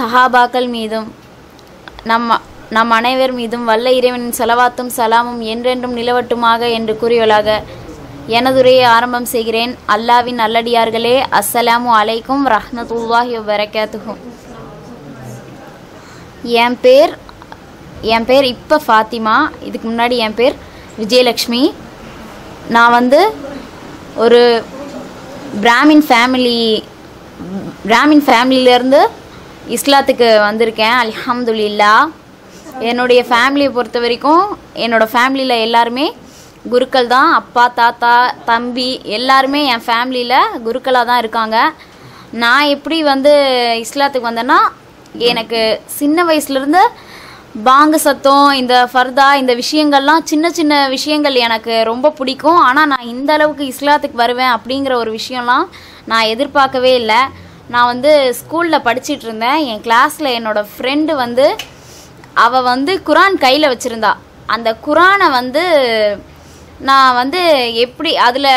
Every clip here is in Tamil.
சஹாபாக்கள் மீதும் நம் நம் அனைவர் மீதும் வல்ல இறைவனின் செலவாத்தும் சலாமும் என்றென்றும் நிலவட்டுமாக என்று கூறியவளாக எனதுரையை ஆரம்பம் செய்கிறேன் அல்லாவின் நல்லடியார்களே அஸ்ஸலாமு அலைக்கும் ரஹ்மத்துல்லாஹி வரகாத்துகும் என் பேர் என் பேர் இப்போ ஃபாத்திமா இதுக்கு முன்னாடி என் பேர் விஜயலக்ஷ்மி நான் வந்து ஒரு பிராமின் ஃபேமிலி பிராமின் ஃபேமிலியிலேருந்து இஸ்லாத்துக்கு வந்திருக்கேன் இல்லா என்னுடைய ஃபேமிலியை பொறுத்த வரைக்கும் என்னோடய ஃபேமிலியில் எல்லாருமே குருக்கள் தான் அப்பா தாத்தா தம்பி எல்லாருமே என் ஃபேமிலியில் குருக்களாக தான் இருக்காங்க நான் எப்படி வந்து இஸ்லாத்துக்கு வந்தேன்னா எனக்கு சின்ன வயசுலேருந்து பாங்கு சத்தம் இந்த ஃபர்தா இந்த விஷயங்கள்லாம் சின்ன சின்ன விஷயங்கள் எனக்கு ரொம்ப பிடிக்கும் ஆனால் நான் இந்த அளவுக்கு இஸ்லாத்துக்கு வருவேன் அப்படிங்கிற ஒரு விஷயம்லாம் நான் எதிர்பார்க்கவே இல்லை நான் வந்து ஸ்கூலில் படிச்சுட்டு இருந்தேன் என் கிளாஸில் என்னோடய ஃப்ரெண்டு வந்து அவள் வந்து குரான் கையில் வச்சுருந்தா அந்த குரானை வந்து நான் வந்து எப்படி அதில்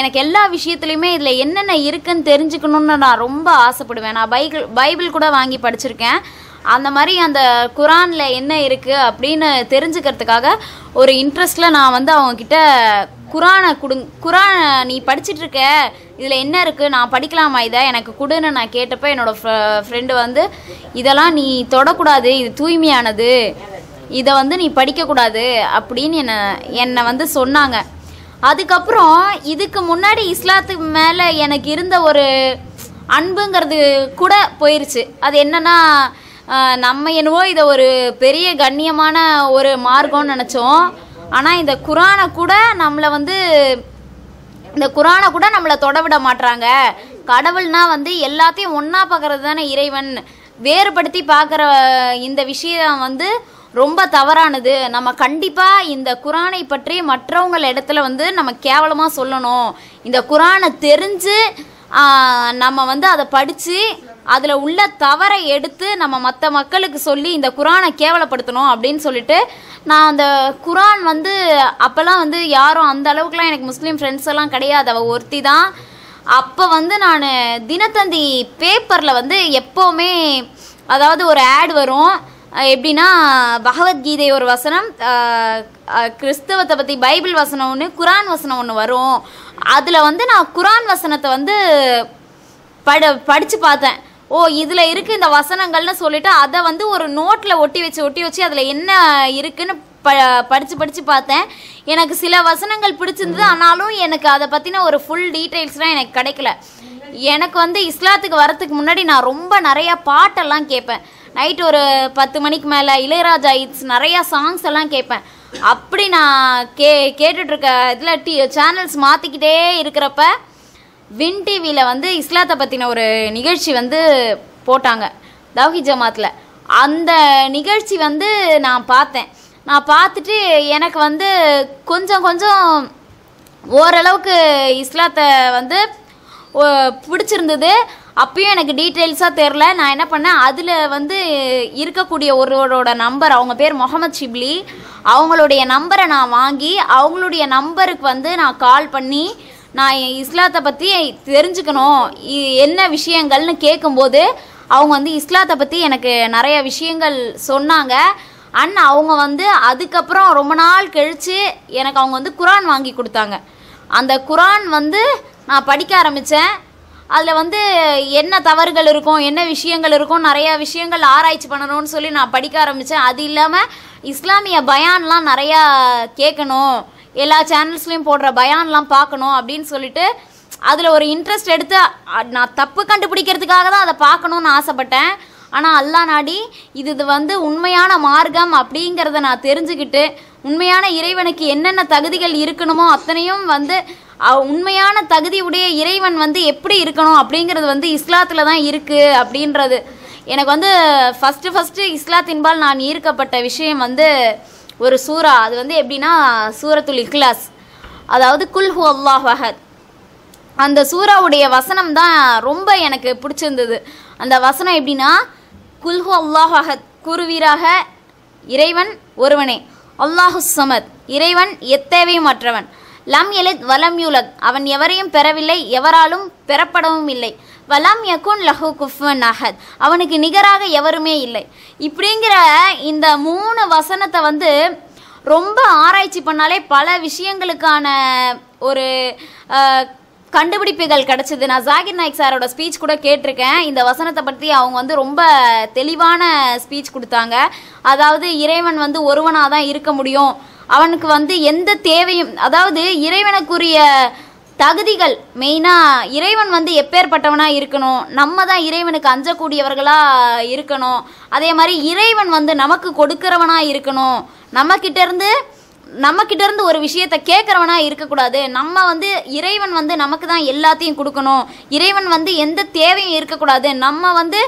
எனக்கு எல்லா விஷயத்துலையுமே இதில் என்னென்ன இருக்குன்னு தெரிஞ்சுக்கணுன்னு நான் ரொம்ப ஆசைப்படுவேன் நான் பைபிள் பைபிள் கூட வாங்கி படிச்சிருக்கேன் அந்த மாதிரி அந்த குரானில் என்ன இருக்குது அப்படின்னு தெரிஞ்சுக்கிறதுக்காக ஒரு இன்ட்ரெஸ்ட்டில் நான் வந்து அவங்கக்கிட்ட குரானை கொடுங் குரானை நீ படிச்சிட்ருக்க இதில் என்ன இருக்குது நான் படிக்கலாமா இதை எனக்கு கொடுன்னு நான் கேட்டப்போ என்னோடய ஃப்ரெண்டு வந்து இதெல்லாம் நீ தொடக்கூடாது இது தூய்மையானது இதை வந்து நீ படிக்கக்கூடாது அப்படின்னு என்னை என்னை வந்து சொன்னாங்க அதுக்கப்புறம் இதுக்கு முன்னாடி இஸ்லாத்துக்கு மேலே எனக்கு இருந்த ஒரு அன்புங்கிறது கூட போயிருச்சு அது என்னென்னா நம்ம என்னவோ இதை ஒரு பெரிய கண்ணியமான ஒரு மார்க்கம்னு நினச்சோம் ஆனால் இந்த குரானை கூட நம்மளை வந்து இந்த குரானை கூட நம்மளை தொட விட மாட்டுறாங்க கடவுள்னா வந்து எல்லாத்தையும் ஒன்றா பார்க்கறது தானே இறைவன் வேறுபடுத்தி பார்க்குற இந்த விஷயம் வந்து ரொம்ப தவறானது நம்ம கண்டிப்பாக இந்த குரானை பற்றி மற்றவங்கள இடத்துல வந்து நம்ம கேவலமாக சொல்லணும் இந்த குரானை தெரிஞ்சு நம்ம வந்து அதை படித்து அதில் உள்ள தவறை எடுத்து நம்ம மற்ற மக்களுக்கு சொல்லி இந்த குரானை கேவலப்படுத்தணும் அப்படின்னு சொல்லிட்டு நான் அந்த குரான் வந்து அப்போல்லாம் வந்து யாரும் அந்த அளவுக்குலாம் எனக்கு முஸ்லீம் ஃப்ரெண்ட்ஸ் எல்லாம் கிடையாது அவள் ஒருத்தி தான் அப்போ வந்து நான் தினத்தந்தி பேப்பரில் வந்து எப்போவுமே அதாவது ஒரு ஆட் வரும் எப்படின்னா பகவத்கீதை ஒரு வசனம் கிறிஸ்தவத்தை பற்றி பைபிள் வசனம் ஒன்று குரான் வசனம் ஒன்று வரும் அதில் வந்து நான் குரான் வசனத்தை வந்து பட படித்து பார்த்தேன் ஓ இதில் இருக்குது இந்த வசனங்கள்னு சொல்லிட்டு அதை வந்து ஒரு நோட்டில் ஒட்டி வச்சு ஒட்டி வச்சு அதில் என்ன இருக்குன்னு ப படித்து படித்து பார்த்தேன் எனக்கு சில வசனங்கள் பிடிச்சிருந்தது ஆனாலும் எனக்கு அதை பற்றின ஒரு ஃபுல் டீட்டெயில்ஸ்லாம் எனக்கு கிடைக்கல எனக்கு வந்து இஸ்லாத்துக்கு வரத்துக்கு முன்னாடி நான் ரொம்ப நிறையா பாட்டெல்லாம் கேட்பேன் நைட் ஒரு பத்து மணிக்கு மேலே இளையராஜா இட்ஸ் நிறையா சாங்ஸ் எல்லாம் கேட்பேன் அப்படி நான் கே கேட்டுட்ருக்க இதில் டி சேனல்ஸ் மாற்றிக்கிட்டே இருக்கிறப்ப வின் டிவியில் வந்து இஸ்லாத்தை பற்றின ஒரு நிகழ்ச்சி வந்து போட்டாங்க தௌஹி ஜமாத்தில் அந்த நிகழ்ச்சி வந்து நான் பார்த்தேன் நான் பார்த்துட்டு எனக்கு வந்து கொஞ்சம் கொஞ்சம் ஓரளவுக்கு இஸ்லாத்தை வந்து பிடிச்சிருந்தது அப்பயும் எனக்கு டீட்டெயில்ஸாக தெரில நான் என்ன பண்ணேன் அதில் வந்து இருக்கக்கூடிய ஒருவரோட நம்பர் அவங்க பேர் முகமது ஷிப்லி அவங்களுடைய நம்பரை நான் வாங்கி அவங்களுடைய நம்பருக்கு வந்து நான் கால் பண்ணி நான் இஸ்லாத்தை பற்றி தெரிஞ்சுக்கணும் என்ன விஷயங்கள்னு கேட்கும்போது அவங்க வந்து இஸ்லாத்தை பற்றி எனக்கு நிறைய விஷயங்கள் சொன்னாங்க அண்ட் அவங்க வந்து அதுக்கப்புறம் ரொம்ப நாள் கழித்து எனக்கு அவங்க வந்து குரான் வாங்கி கொடுத்தாங்க அந்த குரான் வந்து நான் படிக்க ஆரம்பித்தேன் அதில் வந்து என்ன தவறுகள் இருக்கும் என்ன விஷயங்கள் இருக்கும் நிறையா விஷயங்கள் ஆராய்ச்சி பண்ணணும்னு சொல்லி நான் படிக்க ஆரம்பித்தேன் அது இல்லாமல் இஸ்லாமிய பயான்லாம் நிறையா கேட்கணும் எல்லா சேனல்ஸ்லையும் போடுற பயான்லாம் பார்க்கணும் அப்படின்னு சொல்லிட்டு அதில் ஒரு இன்ட்ரெஸ்ட் எடுத்து நான் தப்பு கண்டுபிடிக்கிறதுக்காக தான் அதை பார்க்கணுன்னு ஆசைப்பட்டேன் ஆனால் அல்லா நாடி இது இது வந்து உண்மையான மார்க்கம் அப்படிங்கிறத நான் தெரிஞ்சுக்கிட்டு உண்மையான இறைவனுக்கு என்னென்ன தகுதிகள் இருக்கணுமோ அத்தனையும் வந்து உண்மையான தகுதியுடைய இறைவன் வந்து எப்படி இருக்கணும் அப்படிங்கிறது வந்து இஸ்லாத்தில் தான் இருக்குது அப்படின்றது எனக்கு வந்து ஃபஸ்ட்டு ஃபஸ்ட்டு இஸ்லாத்தின்பால் நான் ஈர்க்கப்பட்ட விஷயம் வந்து ஒரு சூறா அது வந்து எப்படின்னா சூரத்துல் இக்லாஸ் அதாவது குல் அல்லாஹ் வஹத் அந்த சூறாவுடைய வசனம் தான் ரொம்ப எனக்கு பிடிச்சிருந்தது அந்த வசனம் எப்படின்னா குல்ஹு அல்லாஹ் வஹத் குருவீராக இறைவன் ஒருவனே அல்லாஹு சமத் இறைவன் அற்றவன் லம் எலித் வலம் யூலத் அவன் எவரையும் பெறவில்லை எவராலும் பெறப்படவும் இல்லை வலாம் யக்குன் லஹு குஃபன் அஹத் அவனுக்கு நிகராக எவருமே இல்லை இப்படிங்கிற இந்த மூணு வசனத்தை வந்து ரொம்ப ஆராய்ச்சி பண்ணாலே பல விஷயங்களுக்கான ஒரு கண்டுபிடிப்புகள் கிடச்சிது நான் ஜாகிர் நாயக் சாரோட ஸ்பீச் கூட கேட்டிருக்கேன் இந்த வசனத்தை பற்றி அவங்க வந்து ரொம்ப தெளிவான ஸ்பீச் கொடுத்தாங்க அதாவது இறைவன் வந்து ஒருவனாக தான் இருக்க முடியும் அவனுக்கு வந்து எந்த தேவையும் அதாவது இறைவனுக்குரிய தகுதிகள் மெயினாக இறைவன் வந்து எப்பேற்பட்டவனாக இருக்கணும் நம்ம தான் இறைவனுக்கு அஞ்சக்கூடியவர்களாக இருக்கணும் அதே மாதிரி இறைவன் வந்து நமக்கு கொடுக்கிறவனாக இருக்கணும் நம்மக்கிட்டேருந்து நம்மக்கிட்டேருந்து ஒரு விஷயத்தை கேட்குறவனாக இருக்கக்கூடாது நம்ம வந்து இறைவன் வந்து நமக்கு தான் எல்லாத்தையும் கொடுக்கணும் இறைவன் வந்து எந்த தேவையும் இருக்கக்கூடாது நம்ம வந்து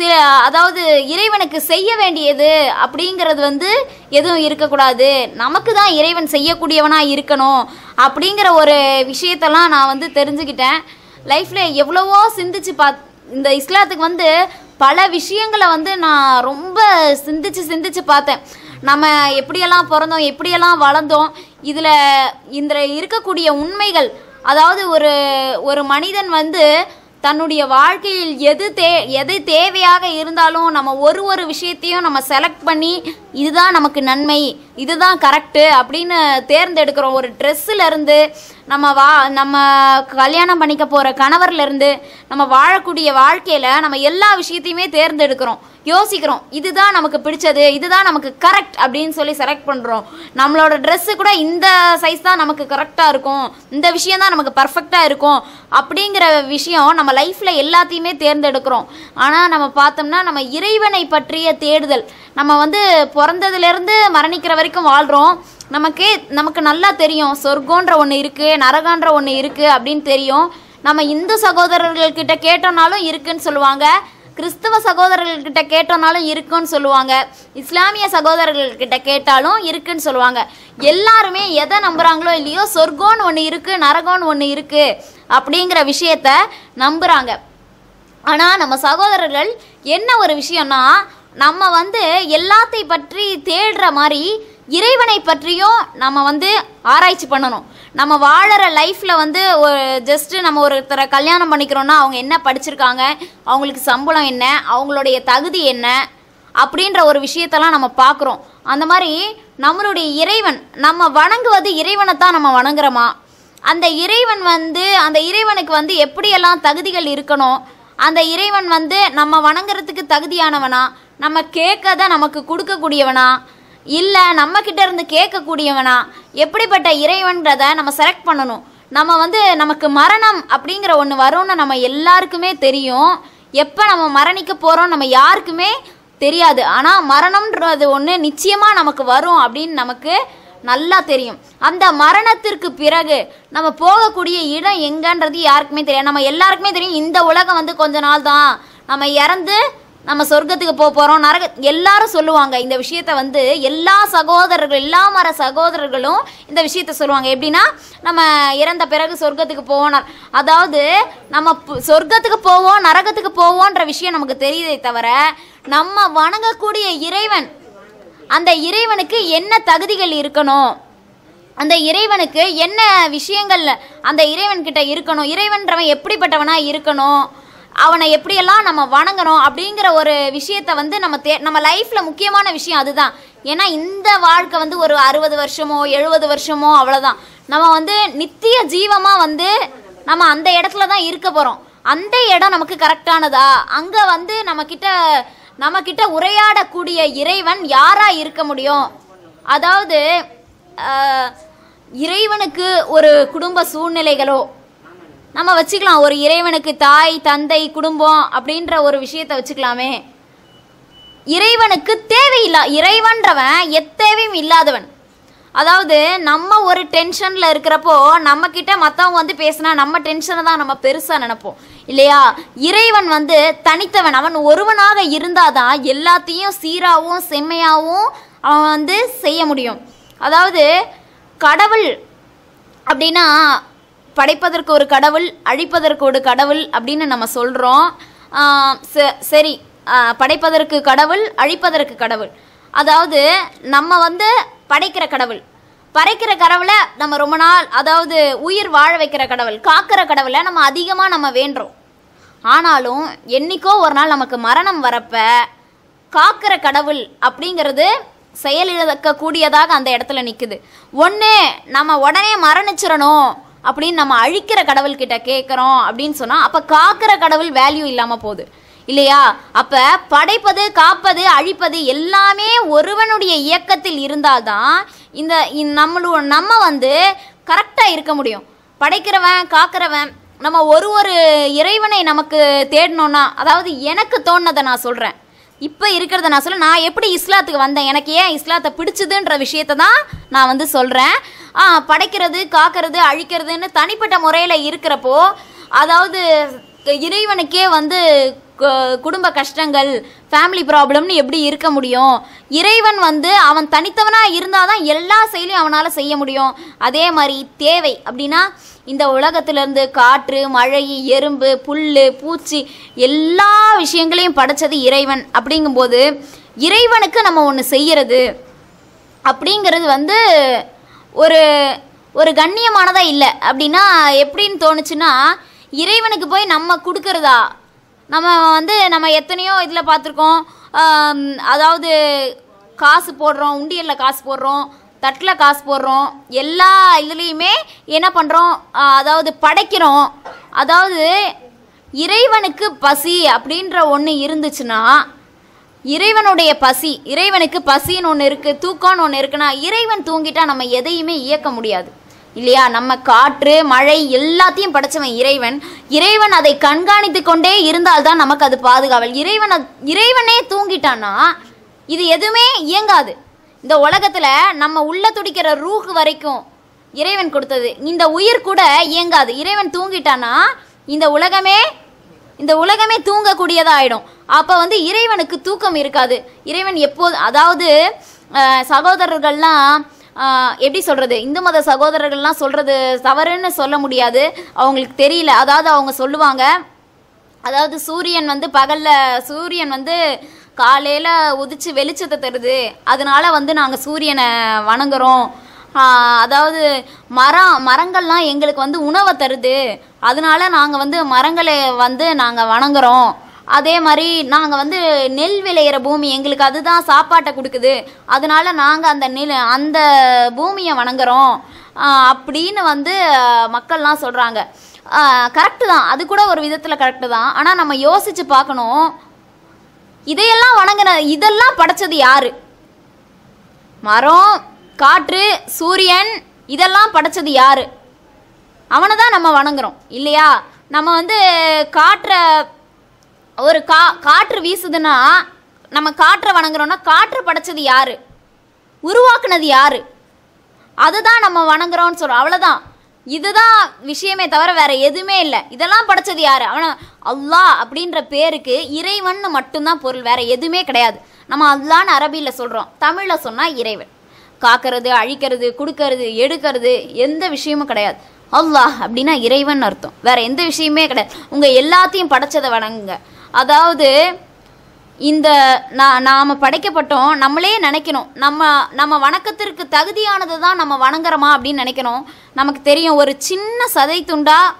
சில அதாவது இறைவனுக்கு செய்ய வேண்டியது அப்படிங்கிறது வந்து எதுவும் இருக்கக்கூடாது நமக்கு தான் இறைவன் செய்யக்கூடியவனாக இருக்கணும் அப்படிங்கிற ஒரு விஷயத்தெல்லாம் நான் வந்து தெரிஞ்சுக்கிட்டேன் லைஃப்பில் எவ்வளவோ சிந்திச்சு பா இந்த இஸ்லாத்துக்கு வந்து பல விஷயங்களை வந்து நான் ரொம்ப சிந்திச்சு சிந்திச்சு பார்த்தேன் நம்ம எப்படியெல்லாம் பிறந்தோம் எப்படியெல்லாம் வளர்ந்தோம் இதில் இந்த இருக்கக்கூடிய உண்மைகள் அதாவது ஒரு ஒரு மனிதன் வந்து தன்னுடைய வாழ்க்கையில் எது தே எது தேவையாக இருந்தாலும் நம்ம ஒரு ஒரு விஷயத்தையும் நம்ம செலக்ட் பண்ணி இதுதான் நமக்கு நன்மை இதுதான் கரெக்டு அப்படின்னு தேர்ந்தெடுக்கிறோம் ஒரு ட்ரெஸ்ஸுலேருந்து நம்ம வா நம்ம கல்யாணம் பண்ணிக்க போகிற கணவர்லேருந்து நம்ம வாழக்கூடிய வாழ்க்கையில் நம்ம எல்லா விஷயத்தையுமே தேர்ந்தெடுக்கிறோம் யோசிக்கிறோம் இதுதான் நமக்கு பிடிச்சது இதுதான் நமக்கு கரெக்ட் அப்படின்னு சொல்லி செலக்ட் பண்ணுறோம் நம்மளோட ட்ரெஸ்ஸு கூட இந்த சைஸ் தான் நமக்கு கரெக்டாக இருக்கும் இந்த விஷயம் தான் நமக்கு பர்ஃபெக்டாக இருக்கும் அப்படிங்கிற விஷயம் நம்ம லைஃப்பில் எல்லாத்தையுமே தேர்ந்தெடுக்கிறோம் ஆனால் நம்ம பார்த்தோம்னா நம்ம இறைவனை பற்றிய தேடுதல் நம்ம வந்து பிறந்ததுலேருந்து மரணிக்கிற வரைக்கும் வரைக்கும் வாழ்கிறோம் நமக்கு நமக்கு நல்லா தெரியும் சொர்க்கோன்ற ஒன்று இருக்குது நரகன்ற ஒன்று இருக்குது அப்படின்னு தெரியும் நம்ம இந்து சகோதரர்கள்கிட்ட கேட்டோம்னாலும் இருக்குன்னு சொல்லுவாங்க கிறிஸ்தவ சகோதரர்கள்கிட்ட கேட்டோம்னாலும் இருக்குன்னு சொல்லுவாங்க இஸ்லாமிய சகோதரர்கள்கிட்ட கேட்டாலும் இருக்குன்னு சொல்லுவாங்க எல்லாருமே எதை நம்புகிறாங்களோ இல்லையோ சொர்க்கோன்னு ஒன்று இருக்குது நரகோன்னு ஒன்று இருக்குது அப்படிங்கிற விஷயத்த நம்புகிறாங்க ஆனால் நம்ம சகோதரர்கள் என்ன ஒரு விஷயம்னா நம்ம வந்து எல்லாத்தை பற்றி தேடுற மாதிரி இறைவனை பற்றியும் நம்ம வந்து ஆராய்ச்சி பண்ணணும் நம்ம வாழற லைஃப்பில் வந்து ஒரு ஜஸ்ட்டு நம்ம ஒருத்தரை கல்யாணம் பண்ணிக்கிறோன்னா அவங்க என்ன படிச்சிருக்காங்க அவங்களுக்கு சம்பளம் என்ன அவங்களுடைய தகுதி என்ன அப்படின்ற ஒரு விஷயத்தெல்லாம் நம்ம பார்க்குறோம் அந்த மாதிரி நம்மளுடைய இறைவன் நம்ம வணங்குவது இறைவனை தான் நம்ம வணங்குறோமா அந்த இறைவன் வந்து அந்த இறைவனுக்கு வந்து எப்படியெல்லாம் தகுதிகள் இருக்கணும் அந்த இறைவன் வந்து நம்ம வணங்குறதுக்கு தகுதியானவனா நம்ம கேட்கத நமக்கு கொடுக்கக்கூடியவனா இல்லை கிட்ட இருந்து கேட்கக்கூடியவனா எப்படிப்பட்ட இறைவன்றத நம்ம செலக்ட் பண்ணணும் நம்ம வந்து நமக்கு மரணம் அப்படிங்கிற ஒன்று வரும்னு நம்ம எல்லாருக்குமே தெரியும் எப்போ நம்ம மரணிக்க போகிறோம் நம்ம யாருக்குமே தெரியாது ஆனால் மரணம்ன்றது ஒன்று நிச்சயமாக நமக்கு வரும் அப்படின்னு நமக்கு நல்லா தெரியும் அந்த மரணத்திற்கு பிறகு நம்ம போகக்கூடிய இடம் எங்கன்றது யாருக்குமே தெரியாது நம்ம எல்லாருக்குமே தெரியும் இந்த உலகம் வந்து கொஞ்ச நாள் தான் நம்ம இறந்து நம்ம சொர்க்கத்துக்கு போக போகிறோம் நரக எல்லாரும் சொல்லுவாங்க இந்த விஷயத்த வந்து எல்லா சகோதரர்கள் எல்லா மர சகோதரர்களும் இந்த விஷயத்த சொல்லுவாங்க எப்படின்னா நம்ம இறந்த பிறகு சொர்க்கத்துக்கு போவோம் அதாவது நம்ம சொர்க்கத்துக்கு போவோம் நரகத்துக்கு போவோன்ற விஷயம் நமக்கு தெரியுதே தவிர நம்ம வணங்கக்கூடிய இறைவன் அந்த இறைவனுக்கு என்ன தகுதிகள் இருக்கணும் அந்த இறைவனுக்கு என்ன விஷயங்கள் அந்த இறைவன்கிட்ட இருக்கணும் இறைவன்றவன் எப்படிப்பட்டவனாக இருக்கணும் அவனை எப்படியெல்லாம் நம்ம வணங்கணும் அப்படிங்கிற ஒரு விஷயத்த வந்து நம்ம தே நம்ம லைஃப்பில் முக்கியமான விஷயம் அதுதான் ஏன்னா இந்த வாழ்க்கை வந்து ஒரு அறுபது வருஷமோ எழுபது வருஷமோ அவ்வளோதான் நம்ம வந்து நித்திய ஜீவமாக வந்து நம்ம அந்த இடத்துல தான் இருக்க போகிறோம் அந்த இடம் நமக்கு கரெக்டானதா அங்கே வந்து நம்மக்கிட்ட நம்மக்கிட்ட உரையாடக்கூடிய இறைவன் யாராக இருக்க முடியும் அதாவது இறைவனுக்கு ஒரு குடும்ப சூழ்நிலைகளோ நம்ம வச்சுக்கலாம் ஒரு இறைவனுக்கு தாய் தந்தை குடும்பம் அப்படின்ற ஒரு விஷயத்தை வச்சுக்கலாமே இறைவனுக்கு தேவையில்லா இறைவன்றவன் எத்தேவையும் இல்லாதவன் அதாவது நம்ம ஒரு டென்ஷனில் இருக்கிறப்போ நம்மக்கிட்ட மற்றவங்க வந்து பேசினா நம்ம டென்ஷனை தான் நம்ம பெருசாக நினைப்போம் இல்லையா இறைவன் வந்து தனித்தவன் அவன் ஒருவனாக இருந்தால் தான் எல்லாத்தையும் சீராகவும் செம்மையாகவும் அவன் வந்து செய்ய முடியும் அதாவது கடவுள் அப்படின்னா படைப்பதற்கு ஒரு கடவுள் அழிப்பதற்கு ஒரு கடவுள் அப்படின்னு நம்ம சொல்கிறோம் சரி படைப்பதற்கு கடவுள் அழிப்பதற்கு கடவுள் அதாவது நம்ம வந்து படைக்கிற கடவுள் பறைக்கிற கடவுளை நம்ம ரொம்ப நாள் அதாவது உயிர் வாழ வைக்கிற கடவுள் காக்கிற கடவுளை நம்ம அதிகமாக நம்ம வேண்டுறோம் ஆனாலும் என்றைக்கோ ஒரு நாள் நமக்கு மரணம் வரப்ப காக்கிற கடவுள் அப்படிங்கிறது செயலிழக்கக்கூடியதாக அந்த இடத்துல நிற்குது ஒன்று நம்ம உடனே மரணிச்சிடணும் அப்படின்னு நம்ம அழிக்கிற கடவுள்கிட்ட கேட்குறோம் அப்படின்னு சொன்னால் அப்போ காக்கிற கடவுள் வேல்யூ இல்லாமல் போகுது இல்லையா அப்போ படைப்பது காப்பது அழிப்பது எல்லாமே ஒருவனுடைய இயக்கத்தில் இருந்தால்தான் இந்த நம்மளு நம்ம வந்து கரெக்டாக இருக்க முடியும் படைக்கிறவன் காக்கிறவன் நம்ம ஒரு ஒரு இறைவனை நமக்கு தேடணும்னா அதாவது எனக்கு தோணுனதை நான் சொல்கிறேன் இப்போ இருக்கிறத நான் சொல்ல நான் எப்படி இஸ்லாத்துக்கு வந்தேன் எனக்கு ஏன் இஸ்லாத்தை பிடிச்சதுன்ற விஷயத்த தான் நான் வந்து சொல்கிறேன் படைக்கிறது காக்கிறது அழிக்கிறதுன்னு தனிப்பட்ட முறையில் இருக்கிறப்போ அதாவது இறைவனுக்கே வந்து குடும்ப கஷ்டங்கள் ஃபேமிலி ப்ராப்ளம்னு எப்படி இருக்க முடியும் இறைவன் வந்து அவன் தனித்தவனாக இருந்தால் தான் எல்லா செயலையும் அவனால் செய்ய முடியும் அதே மாதிரி தேவை அப்படின்னா இந்த உலகத்திலேருந்து காற்று மழை எறும்பு புல் பூச்சி எல்லா விஷயங்களையும் படைச்சது இறைவன் அப்படிங்கும்போது இறைவனுக்கு நம்ம ஒன்று செய்கிறது அப்படிங்கிறது வந்து ஒரு ஒரு கண்ணியமானதாக இல்லை அப்படின்னா எப்படின்னு தோணுச்சுன்னா இறைவனுக்கு போய் நம்ம கொடுக்கறதா நம்ம வந்து நம்ம எத்தனையோ இதில் பார்த்துருக்கோம் அதாவது காசு போடுறோம் உண்டியலில் காசு போடுறோம் தட்டில் காசு போடுறோம் எல்லா இதுலேயுமே என்ன பண்ணுறோம் அதாவது படைக்கிறோம் அதாவது இறைவனுக்கு பசி அப்படின்ற ஒன்று இருந்துச்சுன்னா இறைவனுடைய பசி இறைவனுக்கு பசின்னு ஒன்று இருக்குது தூக்கம்னு ஒன்று இருக்குன்னா இறைவன் தூங்கிட்டா நம்ம எதையுமே இயக்க முடியாது இல்லையா நம்ம காற்று மழை எல்லாத்தையும் படைச்சவன் இறைவன் இறைவன் அதை கண்காணித்து கொண்டே இருந்தால்தான் நமக்கு அது பாதுகாவல் இறைவன் இறைவனே தூங்கிட்டான்னா இது எதுவுமே இயங்காது இந்த உலகத்தில் நம்ம உள்ள துடிக்கிற ரூஹு வரைக்கும் இறைவன் கொடுத்தது இந்த உயிர் கூட இயங்காது இறைவன் தூங்கிட்டான்னா இந்த உலகமே இந்த உலகமே தூங்கக்கூடியதாக ஆகிடும் அப்போ வந்து இறைவனுக்கு தூக்கம் இருக்காது இறைவன் எப்போது அதாவது சகோதரர்கள்லாம் எப்படி சொல்கிறது இந்து மத சகோதரர்கள்லாம் சொல்கிறது தவறுன்னு சொல்ல முடியாது அவங்களுக்கு தெரியல அதாவது அவங்க சொல்லுவாங்க அதாவது சூரியன் வந்து பகலில் சூரியன் வந்து காலையில் உதிச்சு வெளிச்சத்தை தருது அதனால வந்து நாங்கள் சூரியனை வணங்குறோம் அதாவது மரம் மரங்கள்லாம் எங்களுக்கு வந்து உணவை தருது அதனால நாங்கள் வந்து மரங்களை வந்து நாங்கள் வணங்குறோம் அதே மாதிரி நாங்கள் வந்து நெல் விளையிற பூமி எங்களுக்கு அதுதான் சாப்பாட்டை கொடுக்குது அதனால நாங்கள் அந்த நெல் அந்த பூமியை வணங்குறோம் அப்படின்னு வந்து மக்கள்லாம் சொல்கிறாங்க கரெக்டு தான் அது கூட ஒரு விதத்தில் கரெக்டு தான் ஆனால் நம்ம யோசித்து பார்க்கணும் இதையெல்லாம் வணங்கின இதெல்லாம் படைச்சது யார் மரம் காற்று சூரியன் இதெல்லாம் படைச்சது யார் அவனை தான் நம்ம வணங்குறோம் இல்லையா நம்ம வந்து காற்றை ஒரு கா காற்று வீசுதுன்னா நம்ம காற்றை வணங்குறோன்னா காற்று படைச்சது யார் உருவாக்குனது யார் அதை தான் நம்ம வணங்குறோம்னு சொல்கிறோம் அவ்வளோதான் இதுதான் விஷயமே தவிர வேற எதுவுமே இல்லை இதெல்லாம் படைச்சது யார் அவன அல்லாஹ் அப்படின்ற பேருக்கு இறைவன் மட்டும்தான் பொருள் வேற எதுவுமே கிடையாது நம்ம அல்லான்னு அரபியில் சொல்கிறோம் தமிழில் சொன்னால் இறைவன் காக்கிறது அழிக்கிறது கொடுக்கறது எடுக்கிறது எந்த விஷயமும் கிடையாது அல்லாஹ் அப்படின்னா இறைவன் அர்த்தம் வேற எந்த விஷயமே கிடையாது உங்கள் எல்லாத்தையும் படைச்சதை வணங்குங்க அதாவது இந்த நான் நாம் படைக்கப்பட்டோம் நம்மளே நினைக்கணும் நம்ம நம்ம வணக்கத்திற்கு தகுதியானது தான் நம்ம வணங்குறோமா அப்படின்னு நினைக்கணும் நமக்கு தெரியும் ஒரு சின்ன சதை துண்டாக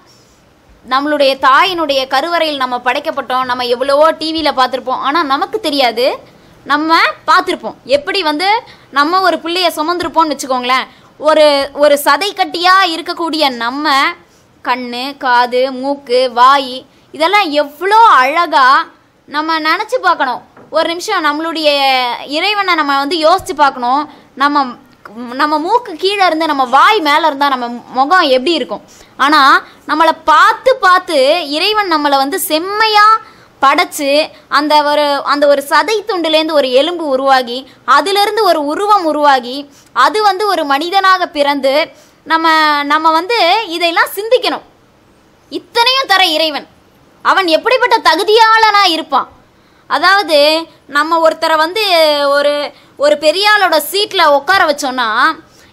நம்மளுடைய தாயினுடைய கருவறையில் நம்ம படைக்கப்பட்டோம் நம்ம எவ்வளவோ டிவியில் பார்த்துருப்போம் ஆனால் நமக்கு தெரியாது நம்ம பார்த்துருப்போம் எப்படி வந்து நம்ம ஒரு பிள்ளைய சுமந்துருப்போம்னு வச்சுக்கோங்களேன் ஒரு ஒரு சதை கட்டியாக இருக்கக்கூடிய நம்ம கண் காது மூக்கு வாய் இதெல்லாம் எவ்வளோ அழகாக நம்ம நினச்சி பார்க்கணும் ஒரு நிமிஷம் நம்மளுடைய இறைவனை நம்ம வந்து யோசித்து பார்க்கணும் நம்ம நம்ம மூக்கு கீழே இருந்து நம்ம வாய் மேலே இருந்தால் நம்ம முகம் எப்படி இருக்கும் ஆனால் நம்மளை பார்த்து பார்த்து இறைவன் நம்மளை வந்து செம்மையாக படைச்சு அந்த ஒரு அந்த ஒரு சதை துண்டுலேருந்து ஒரு எலும்பு உருவாகி அதிலிருந்து ஒரு உருவம் உருவாகி அது வந்து ஒரு மனிதனாக பிறந்து நம்ம நம்ம வந்து இதையெல்லாம் சிந்திக்கணும் இத்தனையும் தர இறைவன் அவன் எப்படிப்பட்ட தகுதியாளனா இருப்பான் அதாவது நம்ம ஒருத்தரை வந்து ஒரு ஒரு பெரியாளோட சீட்டில் உட்கார வச்சோன்னா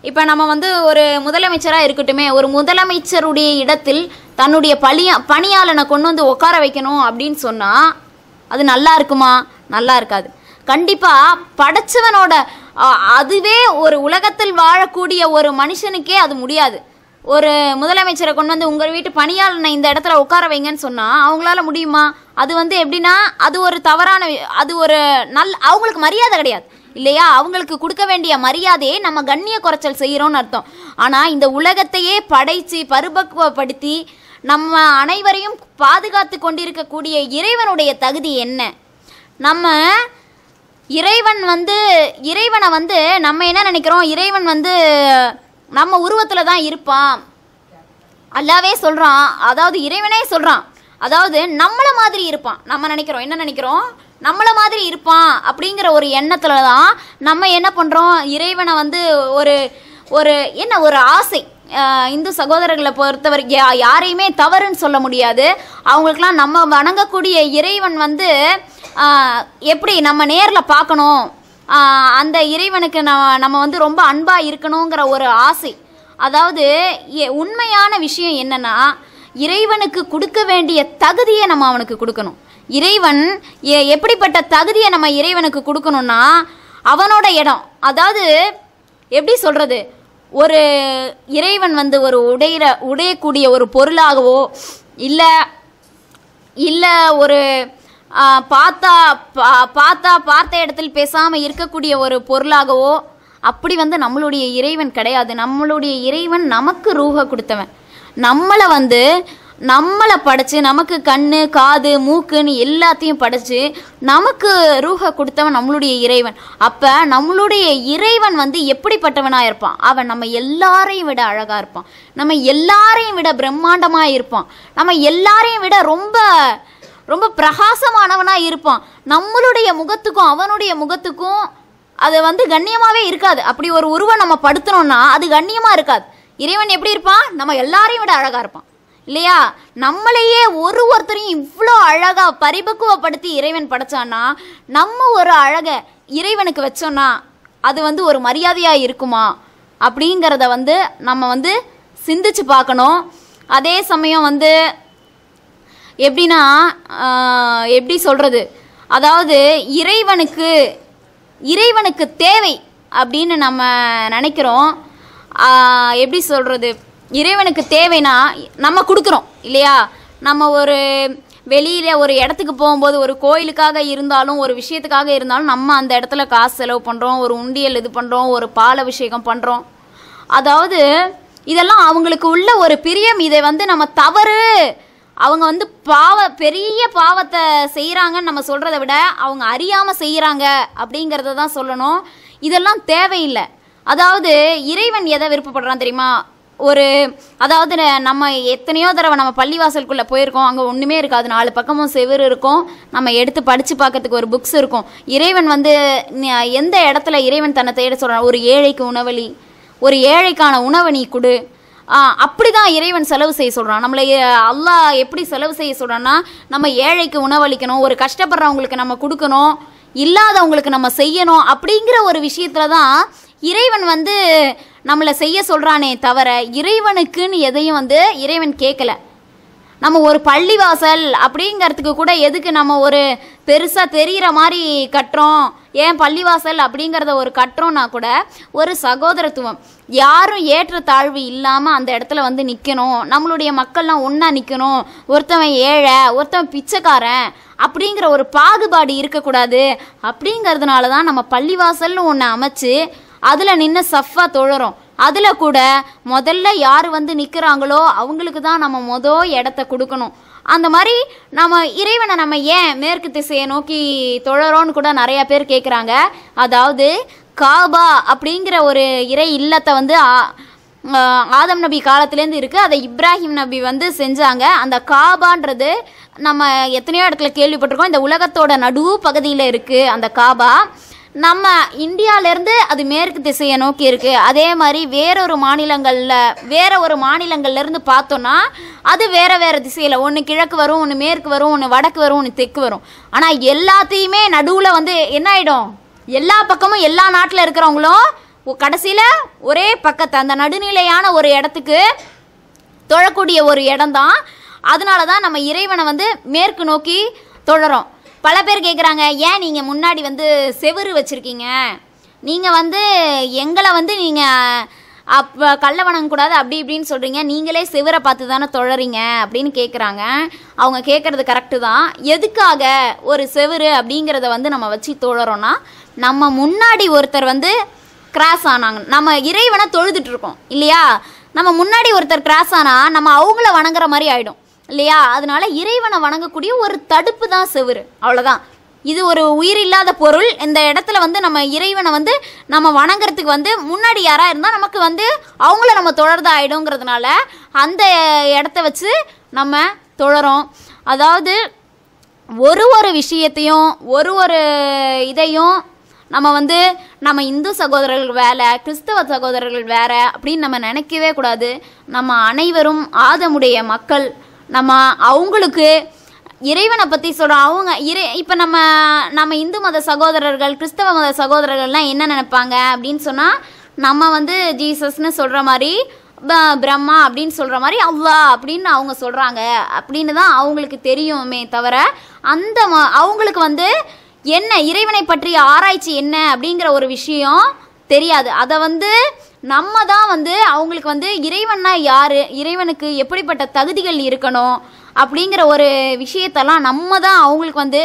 இப்போ நம்ம வந்து ஒரு முதலமைச்சராக இருக்கட்டுமே ஒரு முதலமைச்சருடைய இடத்தில் தன்னுடைய பழிய பணியாளனை கொண்டு வந்து உட்கார வைக்கணும் அப்படின்னு சொன்னால் அது நல்லா இருக்குமா நல்லா இருக்காது கண்டிப்பாக படைச்சவனோட அதுவே ஒரு உலகத்தில் வாழக்கூடிய ஒரு மனுஷனுக்கே அது முடியாது ஒரு முதலமைச்சரை கொண்டு வந்து உங்கள் வீட்டு பணியாளனை இந்த இடத்துல உட்கார வைங்கன்னு சொன்னால் அவங்களால முடியுமா அது வந்து எப்படின்னா அது ஒரு தவறான அது ஒரு நல் அவங்களுக்கு மரியாதை கிடையாது இல்லையா அவங்களுக்கு கொடுக்க வேண்டிய மரியாதையை நம்ம கண்ணிய குறைச்சல் செய்கிறோம்னு அர்த்தம் ஆனால் இந்த உலகத்தையே படைத்து பருபக்குவப்படுத்தி நம்ம அனைவரையும் பாதுகாத்து கொண்டிருக்கக்கூடிய இறைவனுடைய தகுதி என்ன நம்ம இறைவன் வந்து இறைவனை வந்து நம்ம என்ன நினைக்கிறோம் இறைவன் வந்து நம்ம உருவத்தில் தான் இருப்பான் அல்லாவே சொல்கிறான் அதாவது இறைவனே சொல்கிறான் அதாவது நம்மளை மாதிரி இருப்பான் நம்ம நினைக்கிறோம் என்ன நினைக்கிறோம் நம்மளை மாதிரி இருப்பான் அப்படிங்கிற ஒரு எண்ணத்தில் தான் நம்ம என்ன பண்ணுறோம் இறைவனை வந்து ஒரு ஒரு என்ன ஒரு ஆசை இந்து சகோதரர்களை பொறுத்த வரைக்கும் யாரையுமே தவறுன்னு சொல்ல முடியாது அவங்களுக்கெல்லாம் நம்ம வணங்கக்கூடிய இறைவன் வந்து எப்படி நம்ம நேரில் பார்க்கணும் அந்த இறைவனுக்கு நம்ம நம்ம வந்து ரொம்ப அன்பாக இருக்கணுங்கிற ஒரு ஆசை அதாவது உண்மையான விஷயம் என்னென்னா இறைவனுக்கு கொடுக்க வேண்டிய தகுதியை நம்ம அவனுக்கு கொடுக்கணும் இறைவன் எப்படிப்பட்ட தகுதியை நம்ம இறைவனுக்கு கொடுக்கணும்னா அவனோட இடம் அதாவது எப்படி சொல்கிறது ஒரு இறைவன் வந்து ஒரு உடையிற உடையக்கூடிய ஒரு பொருளாகவோ இல்லை இல்லை ஒரு பார்த்தா பார்த்தா பார்த்த இடத்தில் பேசாமல் இருக்கக்கூடிய ஒரு பொருளாகவோ அப்படி வந்து நம்மளுடைய இறைவன் கிடையாது நம்மளுடைய இறைவன் நமக்கு ரூக கொடுத்தவன் நம்மளை வந்து நம்மளை படைச்சு நமக்கு கண் காது மூக்குன்னு எல்லாத்தையும் படைச்சு நமக்கு ரூக கொடுத்தவன் நம்மளுடைய இறைவன் அப்போ நம்மளுடைய இறைவன் வந்து எப்படிப்பட்டவனாக இருப்பான் அவன் நம்ம எல்லாரையும் விட அழகாக இருப்பான் நம்ம எல்லாரையும் விட பிரம்மாண்டமாக இருப்பான் நம்ம எல்லாரையும் விட ரொம்ப ரொம்ப பிரகாசமானவனாக இருப்பான் நம்மளுடைய முகத்துக்கும் அவனுடைய முகத்துக்கும் அது வந்து கண்ணியமாகவே இருக்காது அப்படி ஒரு உருவம் நம்ம படுத்தினோம்னா அது கண்ணியமாக இருக்காது இறைவன் எப்படி இருப்பான் நம்ம எல்லாரையும் விட அழகாக இருப்பான் இல்லையா நம்மளையே ஒரு ஒருத்தரையும் இவ்வளோ அழகாக பரிபக்குவப்படுத்தி இறைவன் படைச்சான்னா நம்ம ஒரு அழகை இறைவனுக்கு வச்சோன்னா அது வந்து ஒரு மரியாதையாக இருக்குமா அப்படிங்கிறத வந்து நம்ம வந்து சிந்திச்சு பார்க்கணும் அதே சமயம் வந்து எப்படின்னா எப்படி சொல்கிறது அதாவது இறைவனுக்கு இறைவனுக்கு தேவை அப்படின்னு நம்ம நினைக்கிறோம் எப்படி சொல்கிறது இறைவனுக்கு தேவைன்னா நம்ம கொடுக்குறோம் இல்லையா நம்ம ஒரு வெளியில் ஒரு இடத்துக்கு போகும்போது ஒரு கோயிலுக்காக இருந்தாலும் ஒரு விஷயத்துக்காக இருந்தாலும் நம்ம அந்த இடத்துல காசு செலவு பண்ணுறோம் ஒரு உண்டியல் இது பண்ணுறோம் ஒரு பால் அபிஷேகம் பண்ணுறோம் அதாவது இதெல்லாம் அவங்களுக்கு உள்ள ஒரு பிரியம் இதை வந்து நம்ம தவறு அவங்க வந்து பாவ பெரிய பாவத்தை செய்கிறாங்கன்னு நம்ம சொல்கிறத விட அவங்க அறியாமல் செய்கிறாங்க அப்படிங்கிறத தான் சொல்லணும் இதெல்லாம் தேவையில்லை அதாவது இறைவன் எதை விருப்பப்படுறான் தெரியுமா ஒரு அதாவது நம்ம எத்தனையோ தடவை நம்ம பள்ளிவாசலுக்குள்ளே போயிருக்கோம் அங்கே ஒன்றுமே இருக்காது நாலு பக்கமும் செவிறு இருக்கும் நம்ம எடுத்து படித்து பார்க்கறதுக்கு ஒரு புக்ஸ் இருக்கும் இறைவன் வந்து எந்த இடத்துல இறைவன் தன்னை தேட சொல்கிறான் ஒரு ஏழைக்கு உணவளி ஒரு ஏழைக்கான உணவை நீ கொடு அப்படி தான் இறைவன் செலவு செய்ய சொல்கிறான் நம்மளை அல்லாஹ் எப்படி செலவு செய்ய சொல்கிறான்னா நம்ம ஏழைக்கு உணவளிக்கணும் ஒரு கஷ்டப்படுறவங்களுக்கு நம்ம கொடுக்கணும் இல்லாதவங்களுக்கு நம்ம செய்யணும் அப்படிங்கிற ஒரு விஷயத்தில் தான் இறைவன் வந்து நம்மளை செய்ய சொல்கிறானே தவிர இறைவனுக்குன்னு எதையும் வந்து இறைவன் கேட்கல நம்ம ஒரு பள்ளிவாசல் அப்படிங்கிறதுக்கு கூட எதுக்கு நம்ம ஒரு பெருசாக தெரிகிற மாதிரி கட்டுறோம் ஏன் பள்ளிவாசல் அப்படிங்கிறத ஒரு கட்டுறோம்னா கூட ஒரு சகோதரத்துவம் யாரும் ஏற்ற தாழ்வு இல்லாமல் அந்த இடத்துல வந்து நிற்கணும் நம்மளுடைய மக்கள்லாம் ஒன்றா நிற்கணும் ஒருத்தவன் ஏழை ஒருத்தவன் பிச்சைக்காரன் அப்படிங்கிற ஒரு பாகுபாடு இருக்கக்கூடாது அப்படிங்கிறதுனால தான் நம்ம பள்ளிவாசல்னு ஒன்று அமைச்சு அதில் நின்று சஃபாக தொழுறோம் அதில் கூட முதல்ல யார் வந்து நிற்கிறாங்களோ அவங்களுக்கு தான் நம்ம மொதல் இடத்த கொடுக்கணும் அந்த மாதிரி நம்ம இறைவனை நம்ம ஏன் மேற்கு திசையை நோக்கி தொழறோன்னு கூட நிறையா பேர் கேட்குறாங்க அதாவது காபா அப்படிங்கிற ஒரு இறை இல்லத்தை வந்து ஆதம் நபி காலத்துலேருந்து இருக்குது அதை இப்ராஹிம் நபி வந்து செஞ்சாங்க அந்த காபான்றது நம்ம எத்தனையோ இடத்துல கேள்விப்பட்டிருக்கோம் இந்த உலகத்தோட நடுவு பகுதியில் இருக்குது அந்த காபா நம்ம இந்தியாவிலேருந்து அது மேற்கு திசையை நோக்கி இருக்குது அதே மாதிரி வேறொரு மாநிலங்களில் வேற ஒரு மாநிலங்கள்லேருந்து பார்த்தோன்னா அது வேறு வேறு திசையில் ஒன்று கிழக்கு வரும் ஒன்று மேற்கு வரும் ஒன்று வடக்கு வரும் ஒன்று தெற்கு வரும் ஆனால் எல்லாத்தையுமே நடுவில் வந்து என்ன ஆகிடும் எல்லா பக்கமும் எல்லா நாட்டில் இருக்கிறவங்களும் கடைசியில் ஒரே பக்கத்தை அந்த நடுநிலையான ஒரு இடத்துக்கு தொழக்கூடிய ஒரு இடம் தான் அதனால தான் நம்ம இறைவனை வந்து மேற்கு நோக்கி தொழறோம் பல பேர் கேட்குறாங்க ஏன் நீங்கள் முன்னாடி வந்து செவரு வச்சுருக்கீங்க நீங்கள் வந்து எங்களை வந்து நீங்கள் அப் கல்ல வணங்கக்கூடாது அப்படி இப்படின்னு சொல்கிறீங்க நீங்களே செவரை பார்த்து தானே தொழறீங்க அப்படின்னு கேட்குறாங்க அவங்க கேட்குறது கரெக்டு தான் எதுக்காக ஒரு செவரு அப்படிங்கிறத வந்து நம்ம வச்சு தொழறோன்னா நம்ம முன்னாடி ஒருத்தர் வந்து கிராஸ் ஆனாங்க நம்ம இறைவனை தொழுதுட்டுருக்கோம் இல்லையா நம்ம முன்னாடி ஒருத்தர் கிராஸ் ஆனால் நம்ம அவங்கள வணங்குற மாதிரி ஆகிடும் இல்லையா அதனால இறைவனை வணங்கக்கூடிய ஒரு தடுப்பு தான் செவரு அவ்வளோதான் இது ஒரு உயிர் இல்லாத பொருள் இந்த இடத்துல வந்து நம்ம இறைவனை வந்து நம்ம வணங்குறதுக்கு வந்து முன்னாடி யாராக இருந்தால் நமக்கு வந்து அவங்கள நம்ம தொடர்ந்து ஆகிடுங்கிறதுனால அந்த இடத்த வச்சு நம்ம தொடரும் அதாவது ஒரு ஒரு விஷயத்தையும் ஒரு ஒரு இதையும் நம்ம வந்து நம்ம இந்து சகோதரர்கள் வேலை கிறிஸ்தவ சகோதரர்கள் வேறு அப்படின்னு நம்ம நினைக்கவே கூடாது நம்ம அனைவரும் ஆதமுடைய மக்கள் நம்ம அவங்களுக்கு இறைவனை பற்றி சொல்கிறோம் அவங்க இறை இப்போ நம்ம நம்ம இந்து மத சகோதரர்கள் கிறிஸ்தவ மத சகோதரர்கள்லாம் என்ன நினைப்பாங்க அப்படின்னு சொன்னால் நம்ம வந்து ஜீசஸ்னு சொல்கிற மாதிரி பிரம்மா அப்படின்னு சொல்கிற மாதிரி அவ்வா அப்படின்னு அவங்க சொல்கிறாங்க அப்படின்னு தான் அவங்களுக்கு தெரியுமே தவிர அந்த அவங்களுக்கு வந்து என்ன இறைவனை பற்றிய ஆராய்ச்சி என்ன அப்படிங்கிற ஒரு விஷயம் தெரியாது அதை வந்து நம்ம தான் வந்து அவங்களுக்கு வந்து இறைவன்னா யார் இறைவனுக்கு எப்படிப்பட்ட தகுதிகள் இருக்கணும் அப்படிங்கிற ஒரு விஷயத்தெல்லாம் நம்ம தான் அவங்களுக்கு வந்து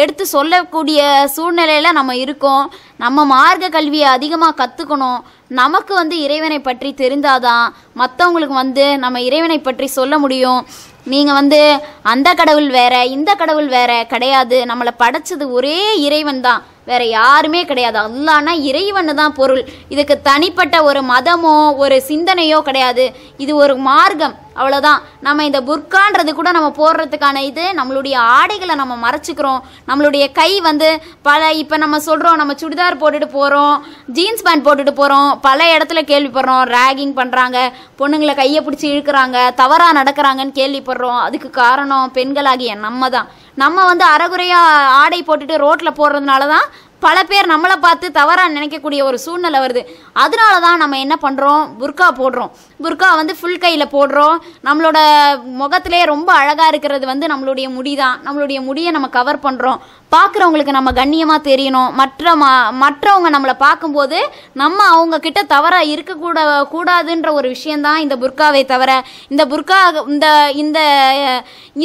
எடுத்து சொல்லக்கூடிய சூழ்நிலையில் நம்ம இருக்கோம் நம்ம மார்க்க கல்வியை அதிகமாக கற்றுக்கணும் நமக்கு வந்து இறைவனை பற்றி தெரிந்தாதான் மற்றவங்களுக்கு வந்து நம்ம இறைவனை பற்றி சொல்ல முடியும் நீங்கள் வந்து அந்த கடவுள் வேற இந்த கடவுள் வேற கிடையாது நம்மளை படைச்சது ஒரே இறைவன் தான் வேற யாருமே கிடையாது அல்லானா இறைவன் தான் பொருள் இதுக்கு தனிப்பட்ட ஒரு மதமோ ஒரு சிந்தனையோ கிடையாது இது ஒரு மார்க்கம் அவ்வளோதான் நம்ம இந்த புர்கான்றது கூட நம்ம போடுறதுக்கான இது நம்மளுடைய ஆடைகளை நம்ம மறைச்சிக்கிறோம் நம்மளுடைய கை வந்து பல இப்போ நம்ம சொல்கிறோம் நம்ம சுடிதார் போட்டுட்டு போகிறோம் ஜீன்ஸ் பேண்ட் போட்டுட்டு போகிறோம் பல இடத்துல கேள்விப்படுறோம் ரேகிங் பண்ணுறாங்க பொண்ணுங்களை கையை பிடிச்சி இழுக்கிறாங்க தவறாக நடக்கிறாங்கன்னு கேள்விப்படுறோம் அதுக்கு காரணம் பெண்களாகிய நம்ம தான் நம்ம வந்து அறகுறையாக ஆடை போட்டுட்டு ரோட்டில் போடுறதுனால தான் பல பேர் நம்மளை பார்த்து தவறாக நினைக்கக்கூடிய ஒரு சூழ்நிலை வருது அதனால தான் நம்ம என்ன பண்ணுறோம் புர்கா போடுறோம் புர்கா வந்து ஃபுல் கையில் போடுறோம் நம்மளோட முகத்திலே ரொம்ப அழகாக இருக்கிறது வந்து நம்மளுடைய முடி தான் நம்மளுடைய முடியை நம்ம கவர் பண்ணுறோம் பார்க்குறவங்களுக்கு நம்ம கண்ணியமாக தெரியணும் மற்ற மற்றவங்க நம்மளை பார்க்கும்போது நம்ம அவங்க கிட்ட தவறாக இருக்கக்கூட கூடாதுன்ற ஒரு விஷயந்தான் இந்த புர்காவை தவிர இந்த புர்கா இந்த இந்த